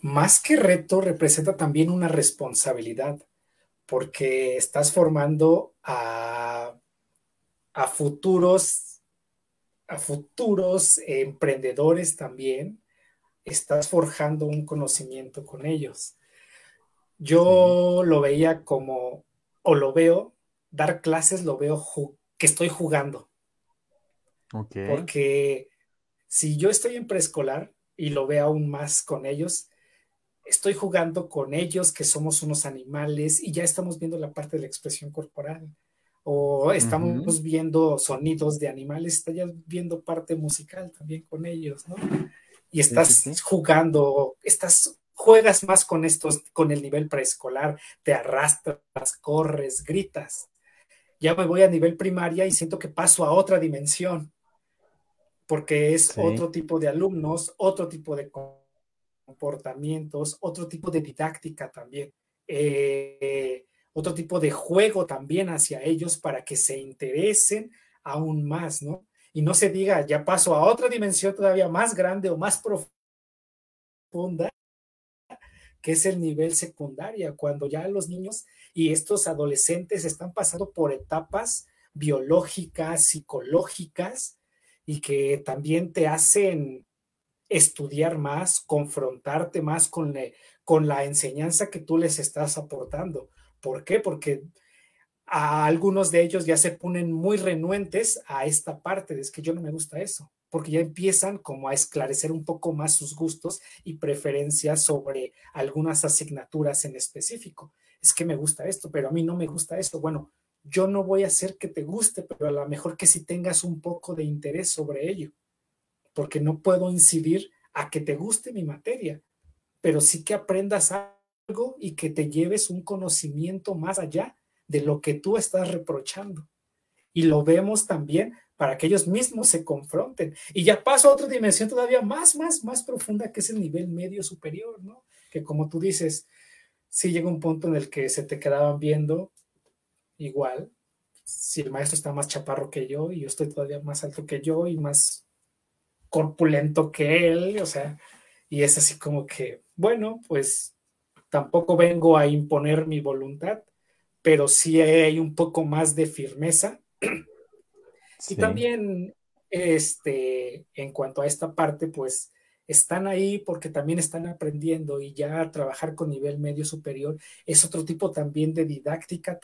Más que reto, representa también una responsabilidad, porque estás formando a a futuros, a futuros emprendedores también, estás forjando un conocimiento con ellos. Yo lo veía como, o lo veo, dar clases lo veo que estoy jugando. Porque si yo estoy en preescolar y lo veo aún más con ellos, estoy jugando con ellos que somos unos animales y ya estamos viendo la parte de la expresión corporal o estamos viendo sonidos de animales, estás viendo parte musical también con ellos, ¿no? Y estás jugando, estás juegas más con estos, con el nivel preescolar, te arrastras, corres, gritas. Ya me voy a nivel primaria y siento que paso a otra dimensión, porque es otro tipo de alumnos, otro tipo de comportamientos, otro tipo de didáctica también. Eh, otro tipo de juego también hacia ellos para que se interesen aún más, ¿no? Y no se diga, ya paso a otra dimensión todavía más grande o más profunda, que es el nivel secundario, cuando ya los niños y estos adolescentes están pasando por etapas biológicas, psicológicas, y que también te hacen estudiar más, confrontarte más con la enseñanza que tú les estás aportando ¿Por qué? Porque a algunos de ellos ya se ponen muy renuentes a esta parte de es que yo no me gusta eso, porque ya empiezan como a esclarecer un poco más sus gustos y preferencias sobre algunas asignaturas en específico. Es que me gusta esto, pero a mí no me gusta esto. Bueno, yo no voy a hacer que te guste, pero a lo mejor que si tengas un poco de interés sobre ello, porque no puedo incidir a que te guste mi materia, pero sí que aprendas a algo y que te lleves un conocimiento más allá de lo que tú estás reprochando. Y lo vemos también para que ellos mismos se confronten. Y ya paso a otra dimensión todavía más, más, más profunda, que es el nivel medio superior, ¿no? Que como tú dices, si llega un punto en el que se te quedaban viendo igual, si el maestro está más chaparro que yo y yo estoy todavía más alto que yo y más corpulento que él, o sea, y es así como que, bueno, pues tampoco vengo a imponer mi voluntad, pero sí hay un poco más de firmeza. Y también, este, en cuanto a esta parte, pues están ahí porque también están aprendiendo y ya trabajar con nivel medio superior es otro tipo también de didáctica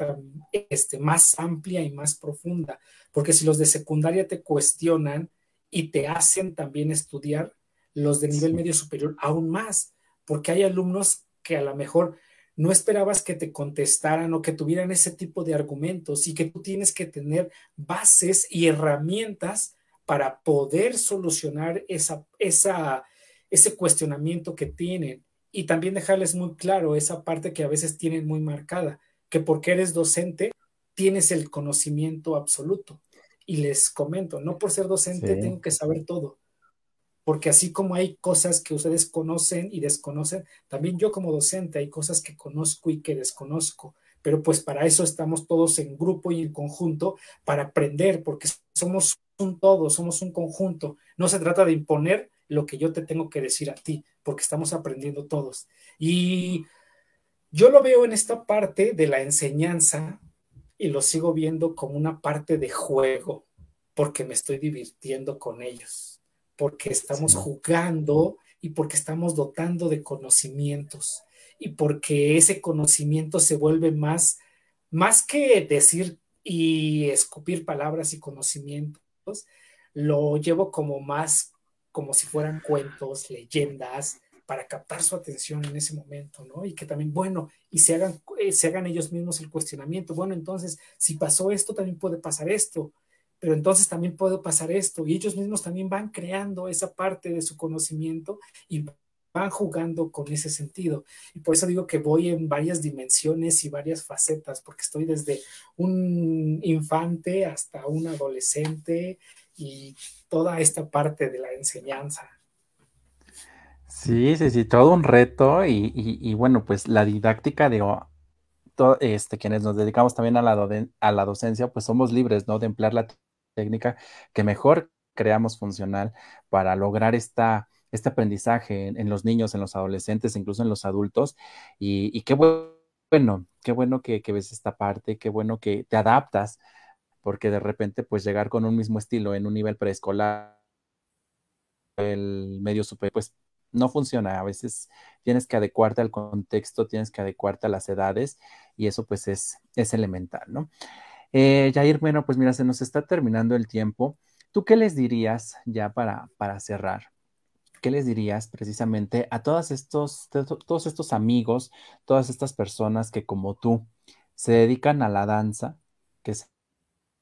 este, más amplia y más profunda, porque si los de secundaria te cuestionan y te hacen también estudiar, los de nivel medio superior aún más, porque hay alumnos que a lo mejor no esperabas que te contestaran o que tuvieran ese tipo de argumentos y que tú tienes que tener bases y herramientas para poder solucionar esa, ese cuestionamiento que tienen y también dejarles muy claro esa parte que a veces tienen muy marcada, que porque eres docente tienes el conocimiento absoluto. Y les comento, no por ser docente tengo que saber todo porque así como hay cosas que ustedes conocen y desconocen, también yo como docente hay cosas que conozco y que desconozco, pero pues para eso estamos todos en grupo y en conjunto, para aprender, porque somos un todo, somos un conjunto, no se trata de imponer lo que yo te tengo que decir a ti, porque estamos aprendiendo todos. Y yo lo veo en esta parte de la enseñanza y lo sigo viendo como una parte de juego, porque me estoy divirtiendo con ellos porque estamos jugando y porque estamos dotando de conocimientos y porque ese conocimiento se vuelve más, más que decir y escupir palabras y conocimientos, lo llevo como más, como si fueran cuentos, leyendas, para captar su atención en ese momento, ¿no? Y que también, bueno, y se hagan, eh, se hagan ellos mismos el cuestionamiento, bueno, entonces, si pasó esto, también puede pasar esto, pero entonces también puedo pasar esto y ellos mismos también van creando esa parte de su conocimiento y van jugando con ese sentido. Y por eso digo que voy en varias dimensiones y varias facetas, porque estoy desde un infante hasta un adolescente y toda esta parte de la enseñanza. Sí, sí, sí, todo un reto y, bueno, pues la didáctica de este, quienes nos dedicamos también a la, a la docencia, pues somos libres, ¿no? De emplear la técnica, que mejor creamos funcional para lograr esta, este aprendizaje en, los niños, en los adolescentes, incluso en los adultos. Y, qué bueno, qué bueno que, que, ves esta parte, qué bueno que te adaptas, porque de repente pues llegar con un mismo estilo en un nivel preescolar, el medio superior, pues no funciona. A veces tienes que adecuarte al contexto, tienes que adecuarte a las edades y eso pues es, es elemental, ¿no? Eh, Jair, bueno, pues mira, se nos está terminando el tiempo. ¿Tú qué les dirías ya para, para cerrar? ¿Qué les dirías precisamente a todos estos, todos estos amigos, todas estas personas que como tú se dedican a la danza, que se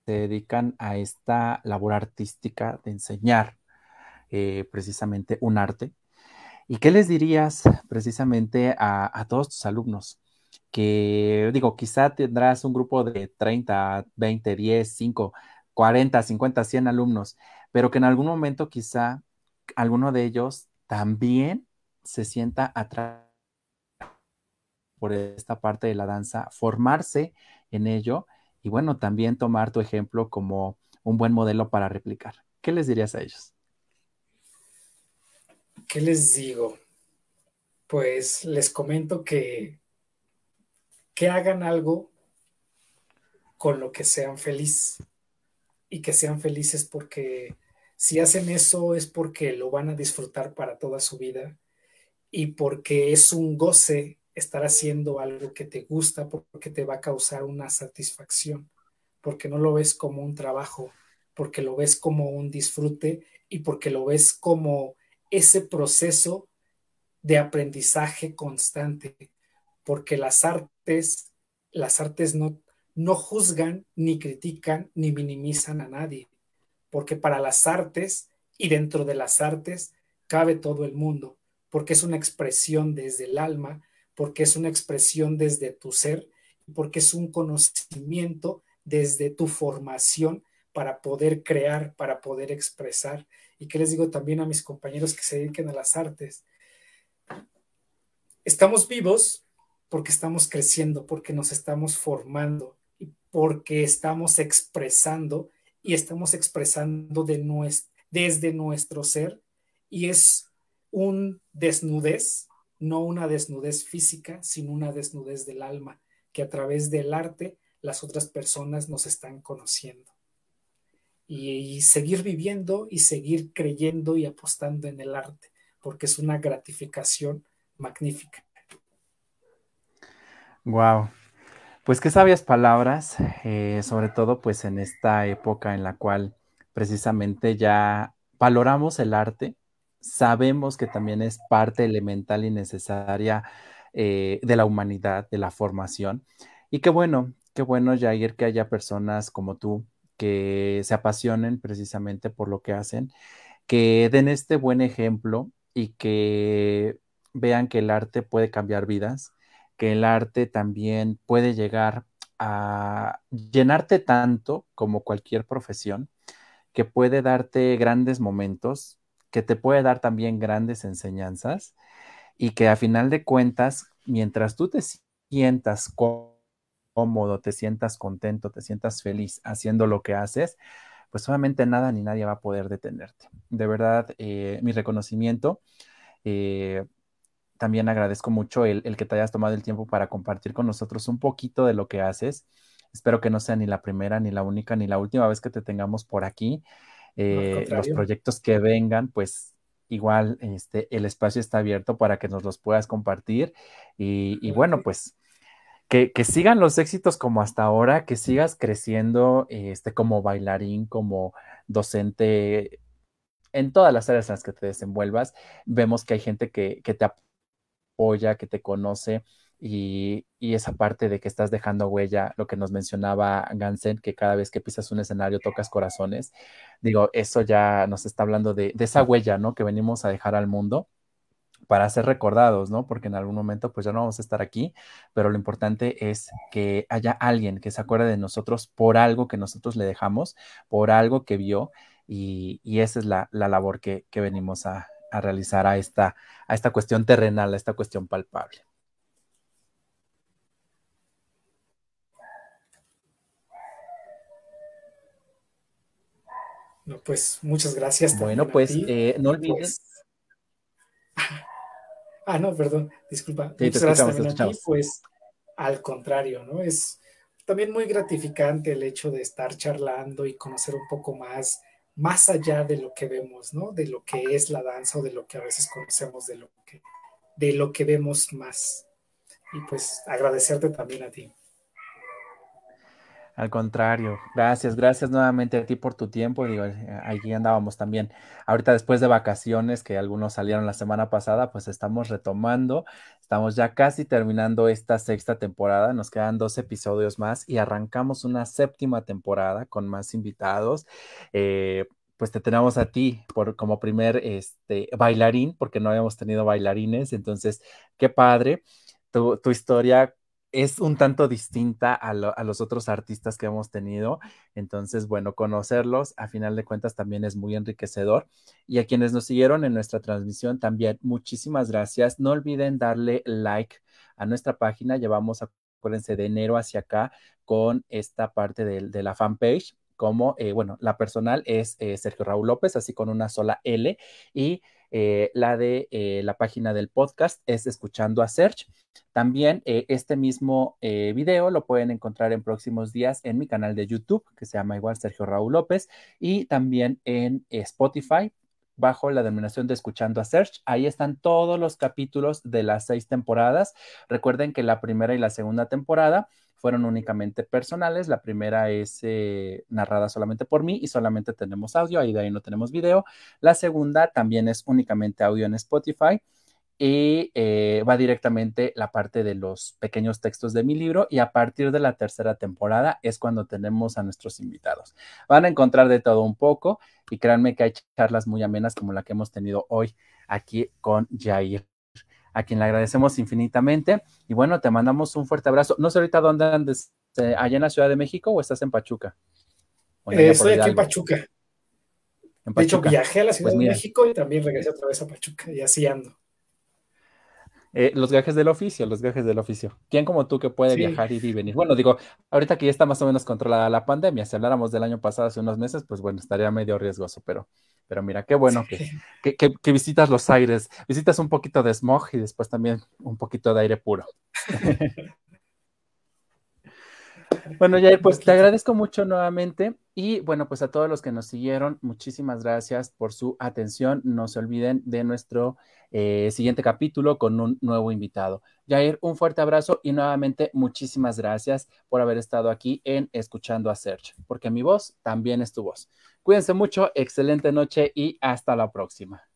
dedican a esta labor artística de enseñar eh, precisamente un arte? ¿Y qué les dirías precisamente a, a todos tus alumnos? que digo, quizá tendrás un grupo de 30, 20, 10, 5, 40, 50, 100 alumnos, pero que en algún momento quizá alguno de ellos también se sienta atrás por esta parte de la danza, formarse en ello y bueno, también tomar tu ejemplo como un buen modelo para replicar. ¿Qué les dirías a ellos? ¿Qué les digo? Pues les comento que que hagan algo con lo que sean felices y que sean felices porque si hacen eso es porque lo van a disfrutar para toda su vida y porque es un goce estar haciendo algo que te gusta porque te va a causar una satisfacción, porque no lo ves como un trabajo, porque lo ves como un disfrute y porque lo ves como ese proceso de aprendizaje constante, porque las artes las artes no, no juzgan, ni critican, ni minimizan a nadie, porque para las artes y dentro de las artes cabe todo el mundo, porque es una expresión desde el alma, porque es una expresión desde tu ser, porque es un conocimiento desde tu formación para poder crear, para poder expresar. Y que les digo también a mis compañeros que se dediquen a las artes. Estamos vivos porque estamos creciendo, porque nos estamos formando y porque estamos expresando y estamos expresando desde nuestro ser y es un desnudez, no una desnudez física, sino una desnudez del alma, que a través del arte las otras personas nos están conociendo. y seguir viviendo y seguir creyendo y apostando en el arte, porque es una gratificación magnífica. Wow. Pues qué sabias palabras, eh, sobre todo pues en esta época en la cual precisamente ya valoramos el arte, sabemos que también es parte elemental y necesaria eh, de la humanidad, de la formación. Y qué bueno, qué bueno, Jair, que haya personas como tú que se apasionen precisamente por lo que hacen, que den este buen ejemplo y que vean que el arte puede cambiar vidas, que el arte también puede llegar a llenarte tanto como cualquier profesión, que puede darte grandes momentos, que te puede dar también grandes enseñanzas y que a final de cuentas, mientras tú te sientas cómodo, te sientas contento, te sientas feliz haciendo lo que haces, pues solamente nada ni nadie va a poder detenerte. De verdad, eh, mi reconocimiento. Eh, también agradezco mucho el, que te hayas tomado el tiempo para compartir con nosotros un poquito de lo que haces. Espero que no sea ni la primera, ni la única, ni la última vez que te tengamos por aquí. Eh, los proyectos que vengan, pues igual este, el espacio está abierto para que nos los puedas compartir. Y, bueno, pues que, sigan los éxitos como hasta ahora, que sigas creciendo este, como bailarín, como docente, en todas las áreas en las que te desenvuelvas. Vemos que hay gente que, que te apoya que te conoce y, esa parte de que estás dejando huella, lo que nos mencionaba Gansen, que cada vez que pisas un escenario tocas corazones, digo, eso ya nos está hablando de, de esa huella, ¿no? Que venimos a dejar al mundo para ser recordados, ¿no? Porque en algún momento pues ya no vamos a estar aquí, pero lo importante es que haya alguien que se acuerde de nosotros por algo que nosotros le dejamos, por algo que vio y, esa es la, labor que, que venimos a, a realizar a esta, a esta cuestión terrenal, a esta cuestión palpable. No, pues muchas gracias. Bueno, pues eh, no olvides. Pues, ah, no, perdón, disculpa. muchas gracias pues al contrario, ¿no? Es también muy gratificante el hecho de estar charlando y conocer un poco más más allá de lo que vemos, ¿no? De lo que es la danza o de lo que a veces conocemos, de lo que, de lo que vemos más. Y pues agradecerte también a ti. Al contrario, gracias, gracias nuevamente a ti por tu tiempo. Digo, eh, aquí andábamos también. Ahorita después de vacaciones, que algunos salieron la semana pasada, pues estamos retomando, estamos ya casi terminando esta sexta temporada, nos quedan dos episodios más y arrancamos una séptima temporada con más invitados. Eh, pues te tenemos a ti por, como primer este, bailarín, porque no habíamos tenido bailarines, entonces, qué padre. Tu, tu historia es un tanto distinta a, los otros artistas que hemos tenido. Entonces, bueno, conocerlos a final de cuentas también es muy enriquecedor. Y a quienes nos siguieron en nuestra transmisión también, muchísimas gracias. No olviden darle like a nuestra página. Llevamos, acuérdense, de enero hacia acá con esta parte de, la fanpage. Como, eh, bueno, la personal es eh, Sergio Raúl López, así con una sola L. Y eh, la de eh, la página del podcast es Escuchando a Search. También eh, este mismo video lo pueden encontrar en próximos días en mi canal de YouTube, que se llama igual Sergio Raúl López, y también en Spotify bajo la denominación de Escuchando a Search. Ahí están todos los capítulos de las seis temporadas. Recuerden que la primera y la segunda temporada fueron únicamente personales. La primera es eh, narrada solamente por mí y solamente tenemos audio, ahí de ahí no tenemos video. La segunda también es únicamente audio en Spotify y eh, va directamente la parte de los pequeños textos de mi libro y a partir de la tercera temporada es cuando tenemos a nuestros invitados. Van a encontrar de todo un poco y créanme que hay charlas muy amenas como la que hemos tenido hoy aquí con Jair a quien le agradecemos infinitamente. Y bueno, te mandamos un fuerte abrazo. No sé ahorita dónde andes, eh, allá en la Ciudad de México o estás en Pachuca. estoy aquí en Pachuca. De hecho, viajé a la pues Ciudad de México y también regresé otra vez a Pachuca y así ando. Eh, los viajes del oficio, los viajes del oficio. ¿Quién como tú que puede viajar y venir? Bueno, digo, ahorita que ya está más o menos controlada la pandemia, si habláramos del año pasado hace unos meses, pues bueno, estaría medio riesgoso, pero pero mira, qué bueno que, visitas los aires, visitas un poquito de smog y después también un poquito de aire puro. bueno, Jair, pues te agradezco mucho nuevamente y bueno, pues a todos los que nos siguieron, muchísimas gracias por su atención. No se olviden de nuestro eh, siguiente capítulo con un nuevo invitado. Jair, un fuerte abrazo y nuevamente muchísimas gracias por haber estado aquí en Escuchando a Search, porque mi voz también es tu voz. Cuídense mucho, excelente noche y hasta la próxima.